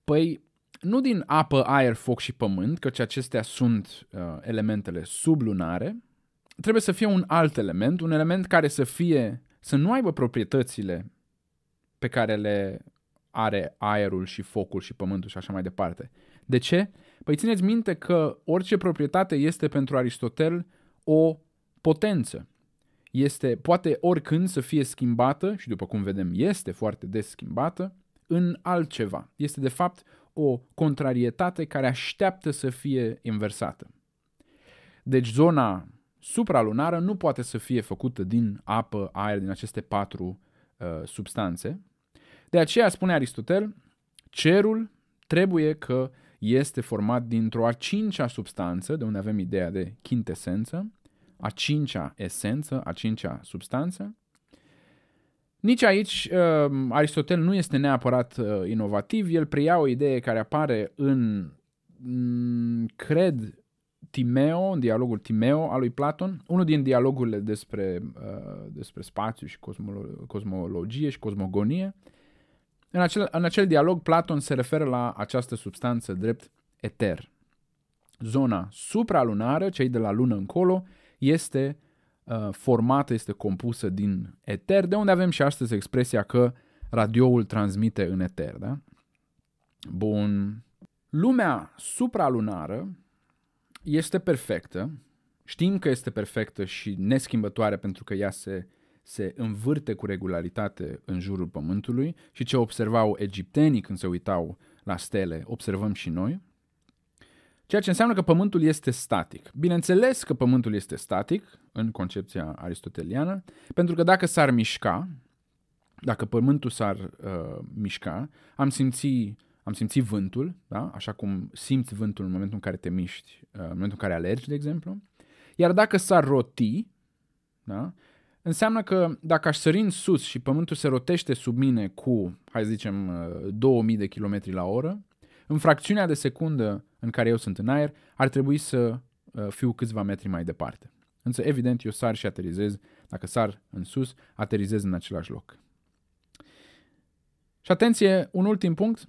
Păi nu din apă, aer, foc și pământ, căci acestea sunt uh, elementele sublunare, trebuie să fie un alt element, un element care să fie, să nu aibă proprietățile pe care le are aerul și focul și pământul și așa mai departe. De ce? Păi țineți minte că orice proprietate este pentru Aristotel o potență este, poate oricând să fie schimbată, și după cum vedem este foarte des schimbată, în altceva. Este de fapt o contrarietate care așteaptă să fie inversată. Deci zona supralunară nu poate să fie făcută din apă, aer, din aceste patru uh, substanțe. De aceea spune Aristotel, cerul trebuie că este format dintr-o a cincea substanță, de unde avem ideea de chintesență, a cincea esență, a cincea substanță. Nici aici um, Aristotel nu este neapărat uh, inovativ, el preia o idee care apare în, mm, cred, Timeo, în dialogul Timeo al lui Platon, unul din dialogurile despre, uh, despre spațiu și cosmolo- cosmologie și cosmogonie. În acel, în acel dialog, Platon se referă la această substanță drept eter. Zona supralunară, cei de la lună încolo, este uh, formată, este compusă din eter, de unde avem și astăzi expresia că radioul transmite în eter. Da? Bun. Lumea supralunară este perfectă. Știm că este perfectă și neschimbătoare pentru că ea se se învârte cu regularitate în jurul Pământului și ce observau egiptenii când se uitau la stele, observăm și noi. Ceea ce înseamnă că Pământul este static. Bineînțeles că Pământul este static, în concepția aristoteliană, pentru că dacă s-ar mișca, dacă Pământul s-ar uh, mișca, am simți, am simți vântul, da? așa cum simți vântul în momentul în care te miști, uh, în momentul în care alergi, de exemplu. Iar dacă s-ar roti, da? înseamnă că dacă aș sări în sus și Pământul se rotește sub mine cu, hai să zicem, uh, 2000 de km la oră, în fracțiunea de secundă în care eu sunt în aer, ar trebui să uh, fiu câțiva metri mai departe. Însă, evident, eu sar și aterizez. Dacă sar în sus, aterizez în același loc. Și atenție, un ultim punct.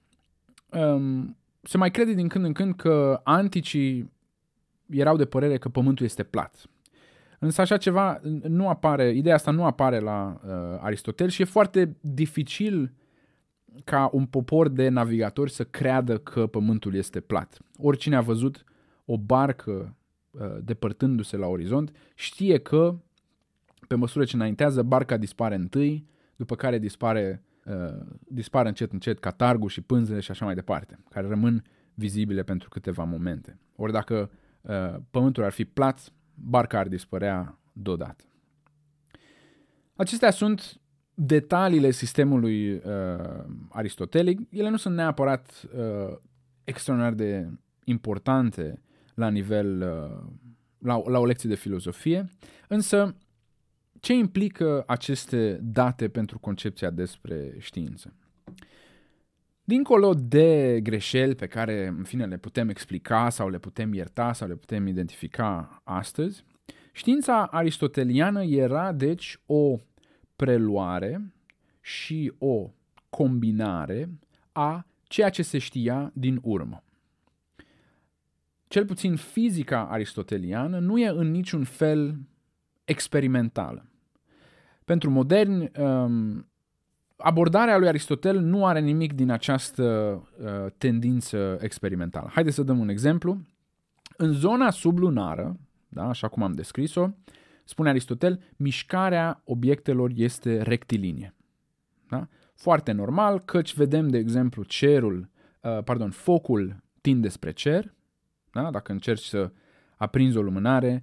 Um, se mai crede din când în când că anticii erau de părere că pământul este plat. Însă așa ceva nu apare, ideea asta nu apare la uh, Aristotel și e foarte dificil ca un popor de navigatori să creadă că pământul este plat. Oricine a văzut o barcă uh, depărtându-se la orizont știe că pe măsură ce înaintează, barca dispare întâi, după care dispare, uh, dispare încet încet catargul și pânzele și așa mai departe, care rămân vizibile pentru câteva momente. Ori dacă uh, pământul ar fi plat, barca ar dispărea deodată. Acestea sunt detaliile sistemului uh, aristotelic, ele nu sunt neapărat uh, extraordinar de importante la nivel, uh, la, la o lecție de filozofie, însă ce implică aceste date pentru concepția despre știință? Dincolo de greșeli pe care, în fine, le putem explica sau le putem ierta sau le putem identifica astăzi, știința aristoteliană era, deci, o preluare și o combinare a ceea ce se știa din urmă. Cel puțin fizica aristoteliană nu e în niciun fel experimentală. Pentru moderni, um, abordarea lui Aristotel nu are nimic din această uh, tendință experimentală. Haideți să dăm un exemplu. În zona sublunară, da, așa cum am descris-o, uh, Spune Aristotel, mișcarea obiectelor este rectilinie. Da? Foarte normal, căci vedem, de exemplu, cerul, uh, pardon, focul tinde spre cer. Da? Dacă încerci să aprinzi o lumânare,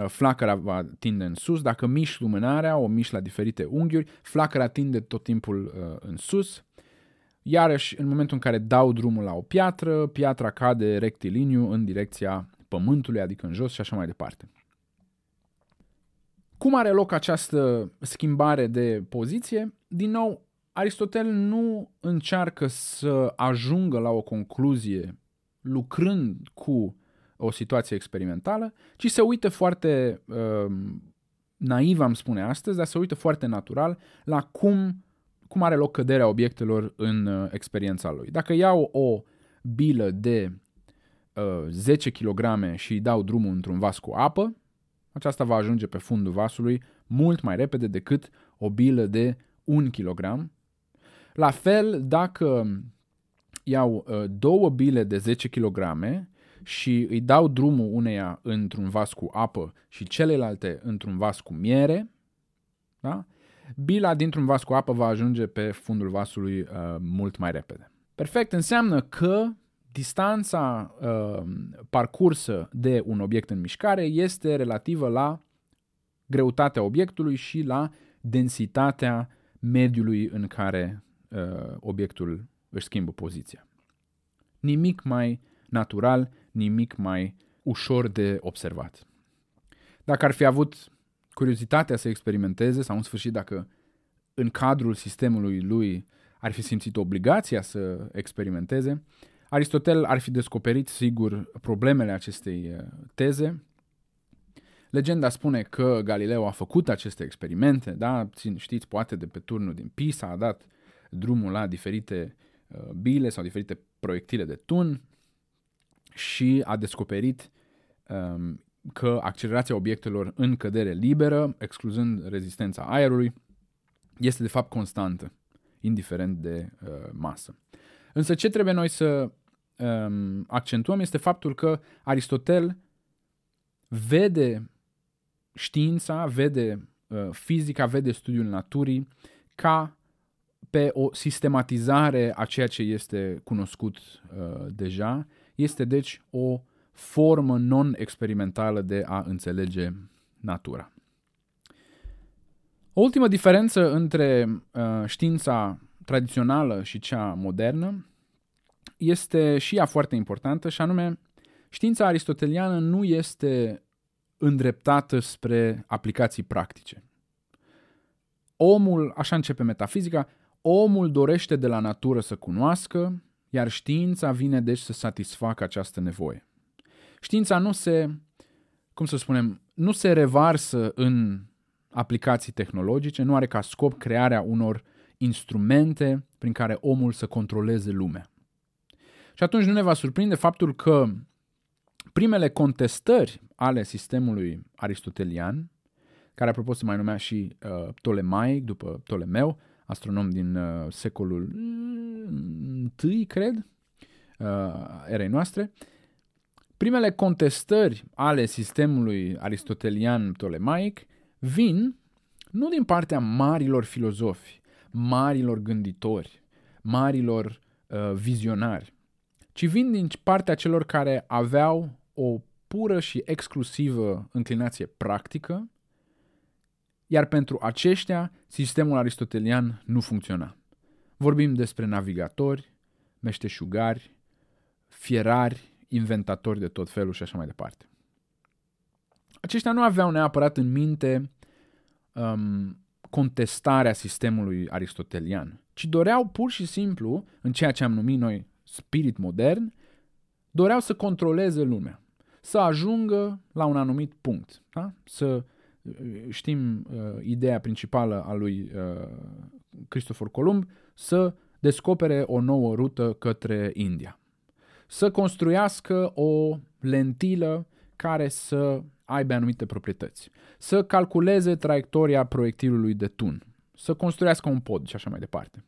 uh, flacăra va tinde în sus, dacă miști lumânarea, o miști la diferite unghiuri, flacăra tinde tot timpul uh, în sus. Iarăși, în momentul în care dau drumul la o piatră, piatra cade rectiliniu în direcția pământului, adică în jos și așa mai departe. Cum are loc această schimbare de poziție? Din nou, Aristotel nu încearcă să ajungă la o concluzie lucrând cu o situație experimentală, ci se uită foarte um, naiv, am spune astăzi, dar se uită foarte natural la cum, cum are loc căderea obiectelor în uh, experiența lui. Dacă iau o bilă de 10 uh, kg și îi dau drumul într-un vas cu apă, aceasta va ajunge pe fundul vasului mult mai repede decât o bilă de 1 kg. La fel, dacă iau ă, două bile de 10 kg și îi dau drumul uneia într-un vas cu apă și celelalte într-un vas cu miere, da? bila dintr-un vas cu apă va ajunge pe fundul vasului uh, mult mai repede. Perfect înseamnă că distanța uh, parcursă de un obiect în mișcare este relativă la greutatea obiectului și la densitatea mediului în care uh, obiectul își schimbă poziția. Nimic mai natural, nimic mai ușor de observat. Dacă ar fi avut curiozitatea să experimenteze sau în sfârșit dacă în cadrul sistemului lui ar fi simțit obligația să experimenteze, Aristotel ar fi descoperit, sigur, problemele acestei uh, teze. Legenda spune că Galileo a făcut aceste experimente, da? știți, poate de pe turnul din Pisa, a dat drumul la diferite uh, bile sau diferite proiectile de tun și a descoperit um, că accelerația obiectelor în cădere liberă, excluzând rezistența aerului, este de fapt constantă, indiferent de uh, masă. Însă ce trebuie noi să um, accentuăm este faptul că Aristotel vede știința, vede uh, fizica, vede studiul naturii ca pe o sistematizare a ceea ce este cunoscut uh, deja. Este deci o formă non-experimentală de a înțelege natura. O ultimă diferență între uh, știința tradițională și cea modernă este și ea foarte importantă și anume știința aristoteliană nu este îndreptată spre aplicații practice. Omul, așa începe metafizica, omul dorește de la natură să cunoască, iar știința vine deci să satisfacă această nevoie. Știința nu se, cum să spunem, nu se revarsă în aplicații tehnologice, nu are ca scop crearea unor instrumente prin care omul să controleze lumea. Și atunci nu ne va surprinde faptul că primele contestări ale sistemului aristotelian, care apropo se mai numea și uh, Ptolemaic, după Ptolemeu, astronom din uh, secolul mm, I, cred, uh, erei noastre, primele contestări ale sistemului aristotelian ptolemaic vin nu din partea marilor filozofi, marilor gânditori, marilor uh, vizionari, ci vin din partea celor care aveau o pură și exclusivă înclinație practică, iar pentru aceștia sistemul aristotelian nu funcționa. Vorbim despre navigatori, meșteșugari, fierari, inventatori de tot felul și așa mai departe. Aceștia nu aveau neapărat în minte um, contestarea sistemului aristotelian, ci doreau pur și simplu, în ceea ce am numit noi spirit modern, doreau să controleze lumea, să ajungă la un anumit punct. Da? Să uh, știm uh, ideea principală a lui uh, Christopher Columb, să descopere o nouă rută către India. Să construiască o lentilă care să aibă anumite proprietăți. Să calculeze traiectoria proiectilului de tun. Să construiască un pod și așa mai departe.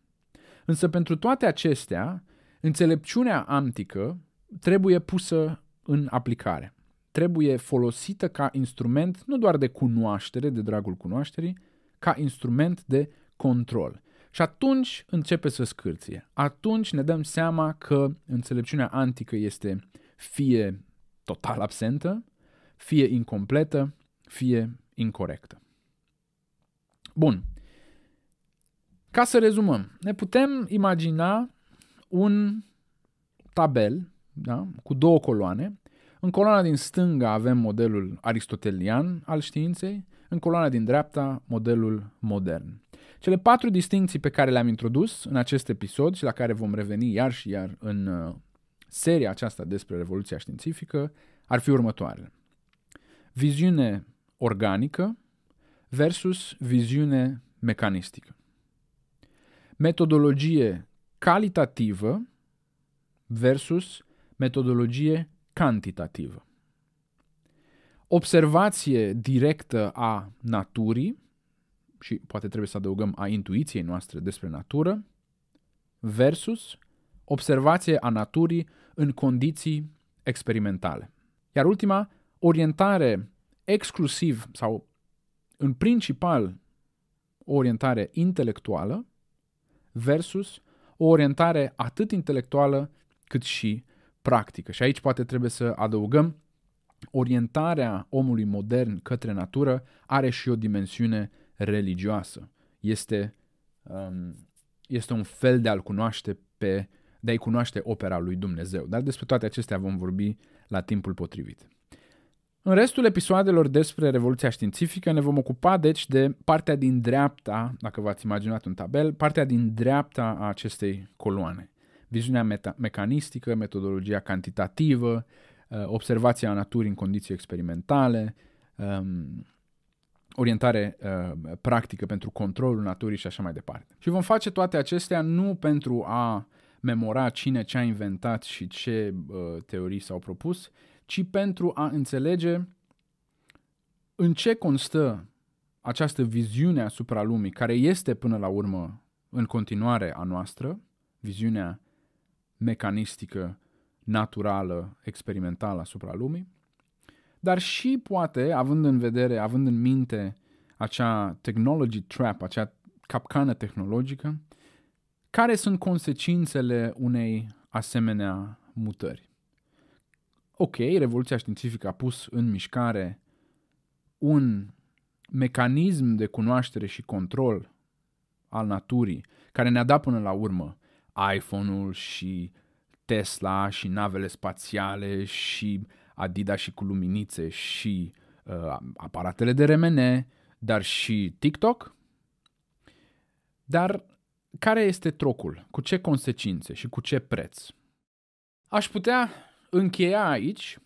Însă pentru toate acestea, Înțelepciunea antică trebuie pusă în aplicare. Trebuie folosită ca instrument nu doar de cunoaștere, de dragul cunoașterii, ca instrument de control. Și atunci începe să scârție. Atunci ne dăm seama că înțelepciunea antică este fie total absentă, fie incompletă, fie incorrectă. Bun. Ca să rezumăm, ne putem imagina un tabel da? cu două coloane. În coloana din stânga avem modelul aristotelian al științei, în coloana din dreapta modelul modern. Cele patru distinții pe care le-am introdus în acest episod și la care vom reveni iar și iar în uh, seria aceasta despre revoluția științifică ar fi următoarele. Viziune organică versus viziune mecanistică. Metodologie calitativă versus metodologie cantitativă. Observație directă a naturii și poate trebuie să adăugăm a intuiției noastre despre natură versus observație a naturii în condiții experimentale. Iar ultima, orientare exclusiv sau în principal orientare intelectuală versus o orientare atât intelectuală cât și practică. Și aici poate trebuie să adăugăm orientarea omului modern către natură are și o dimensiune religioasă. Este, um, este un fel de a-l cunoaște pe de a-i cunoaște opera lui Dumnezeu. Dar despre toate acestea vom vorbi la timpul potrivit. În restul episoadelor despre Revoluția Științifică ne vom ocupa deci de partea din dreapta, dacă v-ați imaginat un tabel, partea din dreapta a acestei coloane. Viziunea meta- mecanistică, metodologia cantitativă, uh, observația naturii în condiții experimentale, um, orientare uh, practică pentru controlul naturii și așa mai departe. Și vom face toate acestea nu pentru a memora cine ce a inventat și ce uh, teorii s-au propus, ci pentru a înțelege în ce constă această viziune asupra lumii, care este până la urmă în continuare a noastră, viziunea mecanistică, naturală, experimentală asupra lumii, dar și poate, având în vedere, având în minte acea technology trap, acea capcană tehnologică, care sunt consecințele unei asemenea mutări ok, revoluția științifică a pus în mișcare un mecanism de cunoaștere și control al naturii care ne-a dat până la urmă iPhone-ul și Tesla și navele spațiale și Adidas și cu luminițe și uh, aparatele de remene, dar și TikTok. Dar care este trocul? Cu ce consecințe și cu ce preț? Aș putea încheia aici.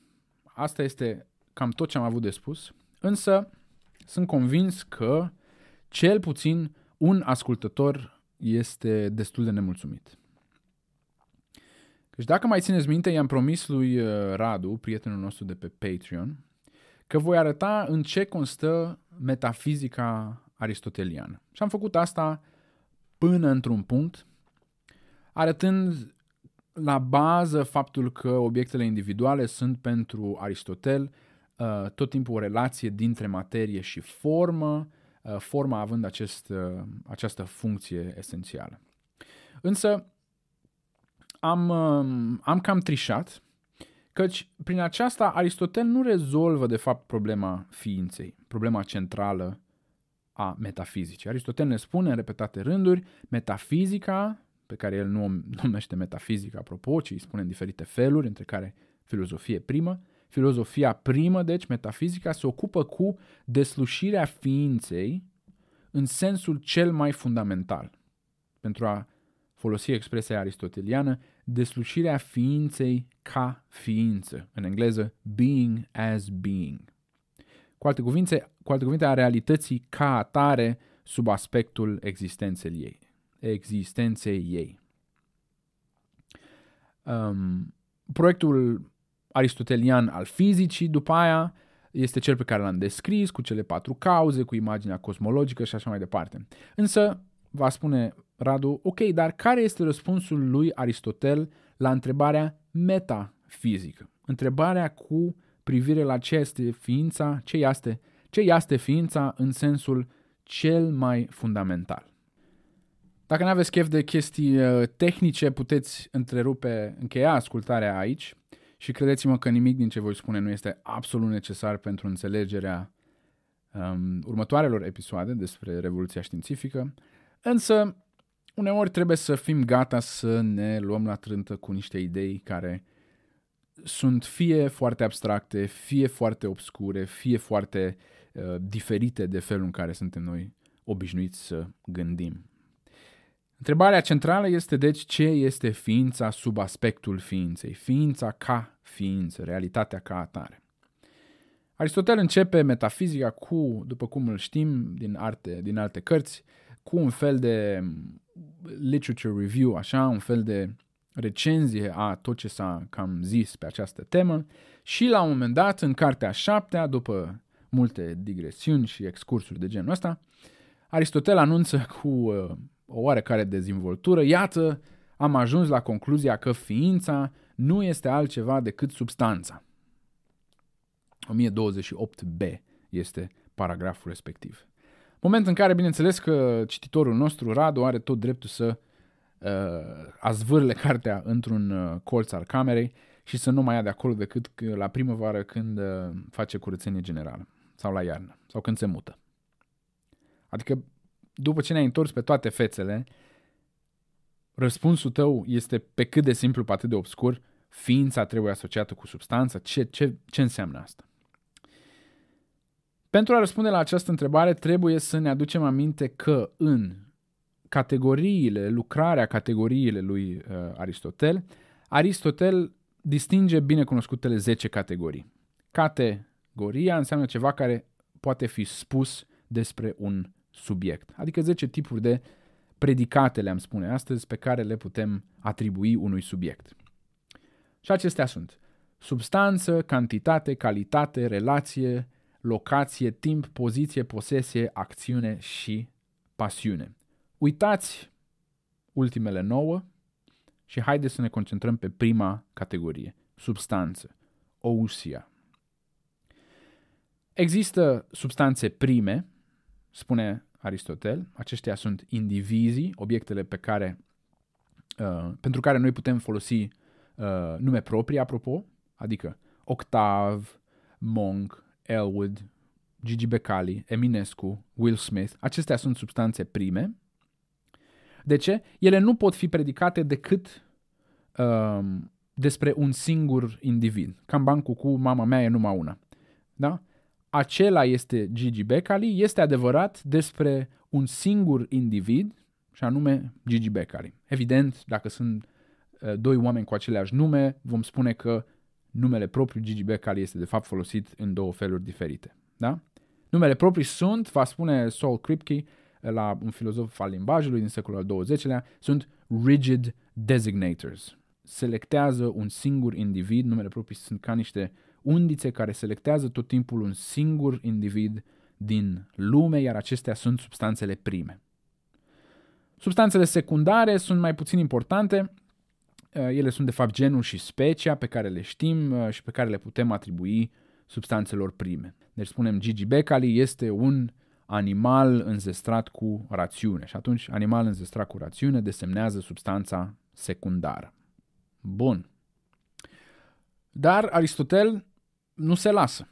Asta este cam tot ce am avut de spus. Însă sunt convins că cel puțin un ascultător este destul de nemulțumit. Deci dacă mai țineți minte, i-am promis lui uh, Radu, prietenul nostru de pe Patreon, că voi arăta în ce constă metafizica aristoteliană. Și am făcut asta până într-un punct, arătând la bază faptul că obiectele individuale sunt pentru Aristotel uh, tot timpul o relație dintre materie și formă, uh, forma având acest, uh, această funcție esențială. Însă am, um, am cam trișat, căci prin aceasta Aristotel nu rezolvă de fapt problema ființei, problema centrală a metafizicii. Aristotel ne spune în repetate rânduri, metafizica pe care el nu o numește metafizică, apropo, ci îi spune în diferite feluri, între care filozofie primă. Filozofia primă, deci metafizica, se ocupă cu deslușirea ființei în sensul cel mai fundamental. Pentru a folosi expresia aristoteliană, deslușirea ființei ca ființă, în engleză being as being. Cu alte cuvinte, cu alte cuvinte a realității ca atare sub aspectul existenței ei existenței ei. Um, proiectul aristotelian al fizicii, după aia, este cel pe care l-am descris, cu cele patru cauze, cu imaginea cosmologică și așa mai departe. Însă, va spune Radu, ok, dar care este răspunsul lui Aristotel la întrebarea metafizică? Întrebarea cu privire la ce este ființa, ce este, ce este ființa în sensul cel mai fundamental. Dacă nu aveți chef de chestii uh, tehnice, puteți întrerupe, încheia ascultarea aici și credeți-mă că nimic din ce voi spune nu este absolut necesar pentru înțelegerea um, următoarelor episoade despre Revoluția Științifică, însă uneori trebuie să fim gata să ne luăm la trântă cu niște idei care sunt fie foarte abstracte, fie foarte obscure, fie foarte uh, diferite de felul în care suntem noi obișnuiți să gândim. Întrebarea centrală este deci ce este ființa sub aspectul ființei, ființa ca ființă, realitatea ca atare. Aristotel începe metafizica cu, după cum îl știm din, arte, din alte cărți, cu un fel de literature review, așa, un fel de recenzie a tot ce s-a cam zis pe această temă și la un moment dat, în cartea șaptea, după multe digresiuni și excursuri de genul ăsta, Aristotel anunță cu uh, o oarecare dezvoltură, iată, am ajuns la concluzia că ființa nu este altceva decât substanța. 1028b este paragraful respectiv. Moment în care, bineînțeles, că cititorul nostru, Radu, are tot dreptul să uh, azvârle cartea într-un uh, colț al camerei și să nu mai ia de acolo decât la primăvară când uh, face curățenie generală sau la iarnă sau când se mută. Adică după ce ne-ai întors pe toate fețele, răspunsul tău este pe cât de simplu, pe atât de obscur, ființa trebuie asociată cu substanța, ce, ce, ce înseamnă asta? Pentru a răspunde la această întrebare, trebuie să ne aducem aminte că în categoriile, lucrarea categoriile lui uh, Aristotel, Aristotel distinge binecunoscutele 10 categorii. Categoria înseamnă ceva care poate fi spus despre un subiect. Adică 10 tipuri de predicate, le-am spune astăzi, pe care le putem atribui unui subiect. Și acestea sunt substanță, cantitate, calitate, relație, locație, timp, poziție, posesie, acțiune și pasiune. Uitați ultimele nouă și haideți să ne concentrăm pe prima categorie, substanță, ousia. Există substanțe prime, spune Aristotel. Aceștia sunt indivizii, obiectele pe care, uh, pentru care noi putem folosi uh, nume proprii, apropo, adică Octav, Monk, Elwood, Gigi Becali, Eminescu, Will Smith. Acestea sunt substanțe prime. De ce? Ele nu pot fi predicate decât uh, despre un singur individ. Cam bancul cu mama mea e numai una. Da? acela este Gigi Becali, este adevărat despre un singur individ, și anume Gigi Becali. Evident, dacă sunt uh, doi oameni cu aceleași nume, vom spune că numele propriu Gigi Becali este de fapt folosit în două feluri diferite. Da? Numele proprii sunt, va spune Saul Kripke, uh, la un filozof al limbajului din secolul al XX-lea, sunt rigid designators. Selectează un singur individ, numele proprii sunt ca niște uh, undițe care selectează tot timpul un singur individ din lume, iar acestea sunt substanțele prime. Substanțele secundare sunt mai puțin importante, eh, ele sunt de fapt genul și specia pe care le știm eh, și pe care le putem atribui substanțelor prime. Deci spunem Gigi Becali este un animal înzestrat cu rațiune și atunci animal înzestrat cu rațiune desemnează substanța secundară. Bun. Dar Aristotel nu se lasă.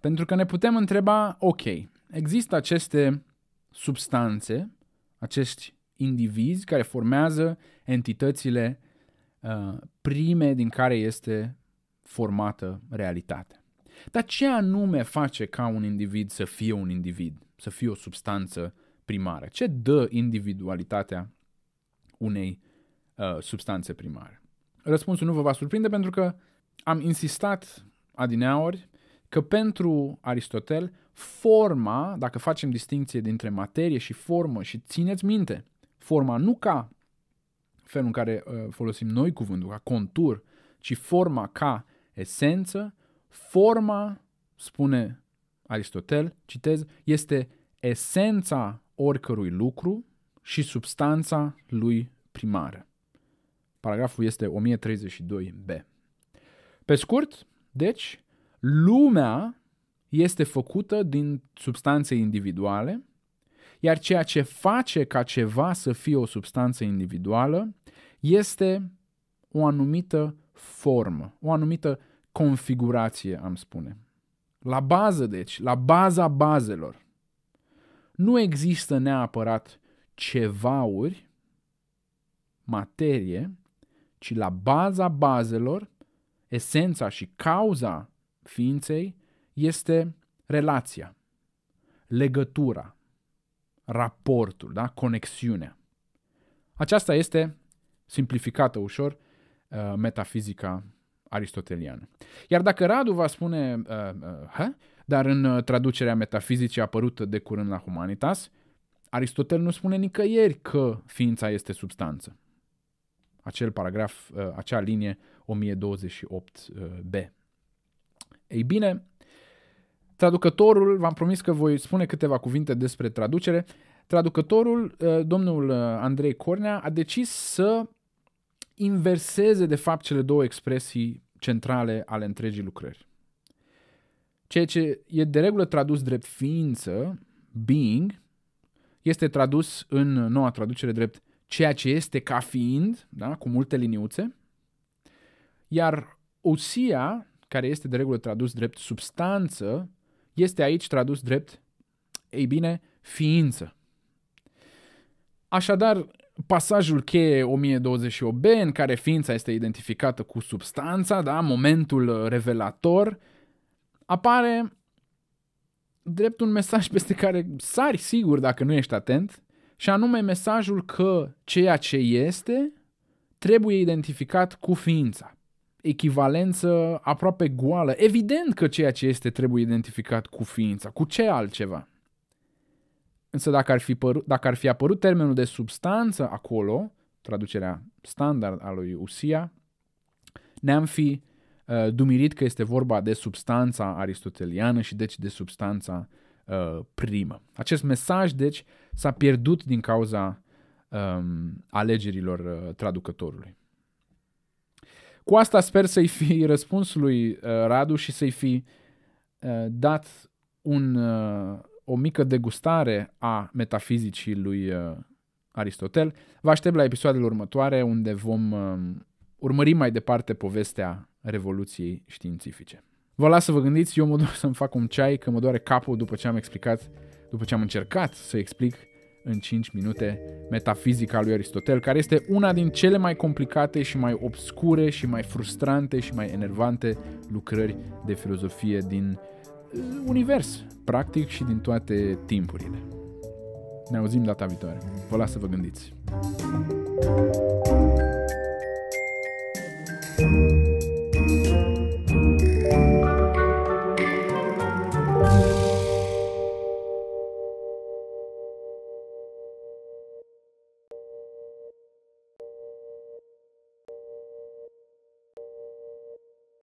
Pentru că ne putem întreba, ok, există aceste substanțe, acești indivizi care formează entitățile uh, prime din care este formată realitatea. Dar ce anume face ca un individ să fie un individ, să fie o substanță primară? Ce dă individualitatea unei uh, substanțe primare? Răspunsul nu vă va surprinde pentru că am insistat adineaori că pentru Aristotel forma, dacă facem distinție dintre materie și formă și țineți minte, forma nu ca felul în care uh, folosim noi cuvântul, ca contur, ci forma ca esență, forma, spune Aristotel, citez, este esența oricărui lucru și substanța lui primară. Paragraful este 1032b. Pe scurt, deci, lumea este făcută din substanțe individuale, iar ceea ce face ca ceva să fie o substanță individuală este o anumită formă, o anumită configurație, am spune. La bază, deci, la baza bazelor, nu există neapărat cevauri, materie, ci la baza bazelor esența și cauza ființei este relația, legătura, raportul, da? conexiunea. Aceasta este, simplificată ușor, uh, metafizica aristoteliană. Iar dacă Radu va spune, uh, uh, hă? dar în uh, traducerea metafizicii apărută de curând la Humanitas, Aristotel nu spune nicăieri că ființa este substanță acel paragraf, uh, acea linie 1028b. Uh, Ei bine, traducătorul, v-am promis că voi spune câteva cuvinte despre traducere, traducătorul, uh, domnul Andrei Cornea, a decis să inverseze de fapt cele două expresii centrale ale întregii lucrări. Ceea ce e de regulă tradus drept ființă, being, este tradus în noua traducere drept ceea ce este ca fiind, da, cu multe liniuțe, iar usia, care este de regulă tradus drept substanță, este aici tradus drept, ei bine, ființă. Așadar, pasajul cheie 1028b, în care ființa este identificată cu substanța, da, momentul revelator, apare drept un mesaj peste care sari sigur dacă nu ești atent, și anume mesajul că ceea ce este trebuie identificat cu ființa. Echivalență aproape goală. Evident că ceea ce este trebuie identificat cu ființa, cu ce altceva. Însă dacă ar fi, păru- dacă ar fi apărut termenul de substanță acolo, traducerea standard a lui Usia, ne-am fi uh, dumirit că este vorba de substanța aristoteliană și deci de substanța uh, primă. Acest mesaj, deci, uh, s-a pierdut din cauza um, alegerilor uh, traducătorului. Cu asta sper să-i fi răspuns lui uh, Radu și să-i fi uh, dat un, uh, o mică degustare a metafizicii lui uh, Aristotel. Vă aștept la episoadele următoare unde vom uh, urmări mai departe povestea revoluției științifice. Vă las să vă gândiți, eu mă duc să-mi fac un ceai că mă doare capul după ce am explicat după ce am încercat să explic în 5 minute metafizica lui Aristotel, care este una din cele mai complicate și mai obscure și mai frustrante și mai enervante lucrări de filozofie din uh, univers, practic și din toate timpurile. Ne auzim data viitoare. Vă las să vă gândiți. thank you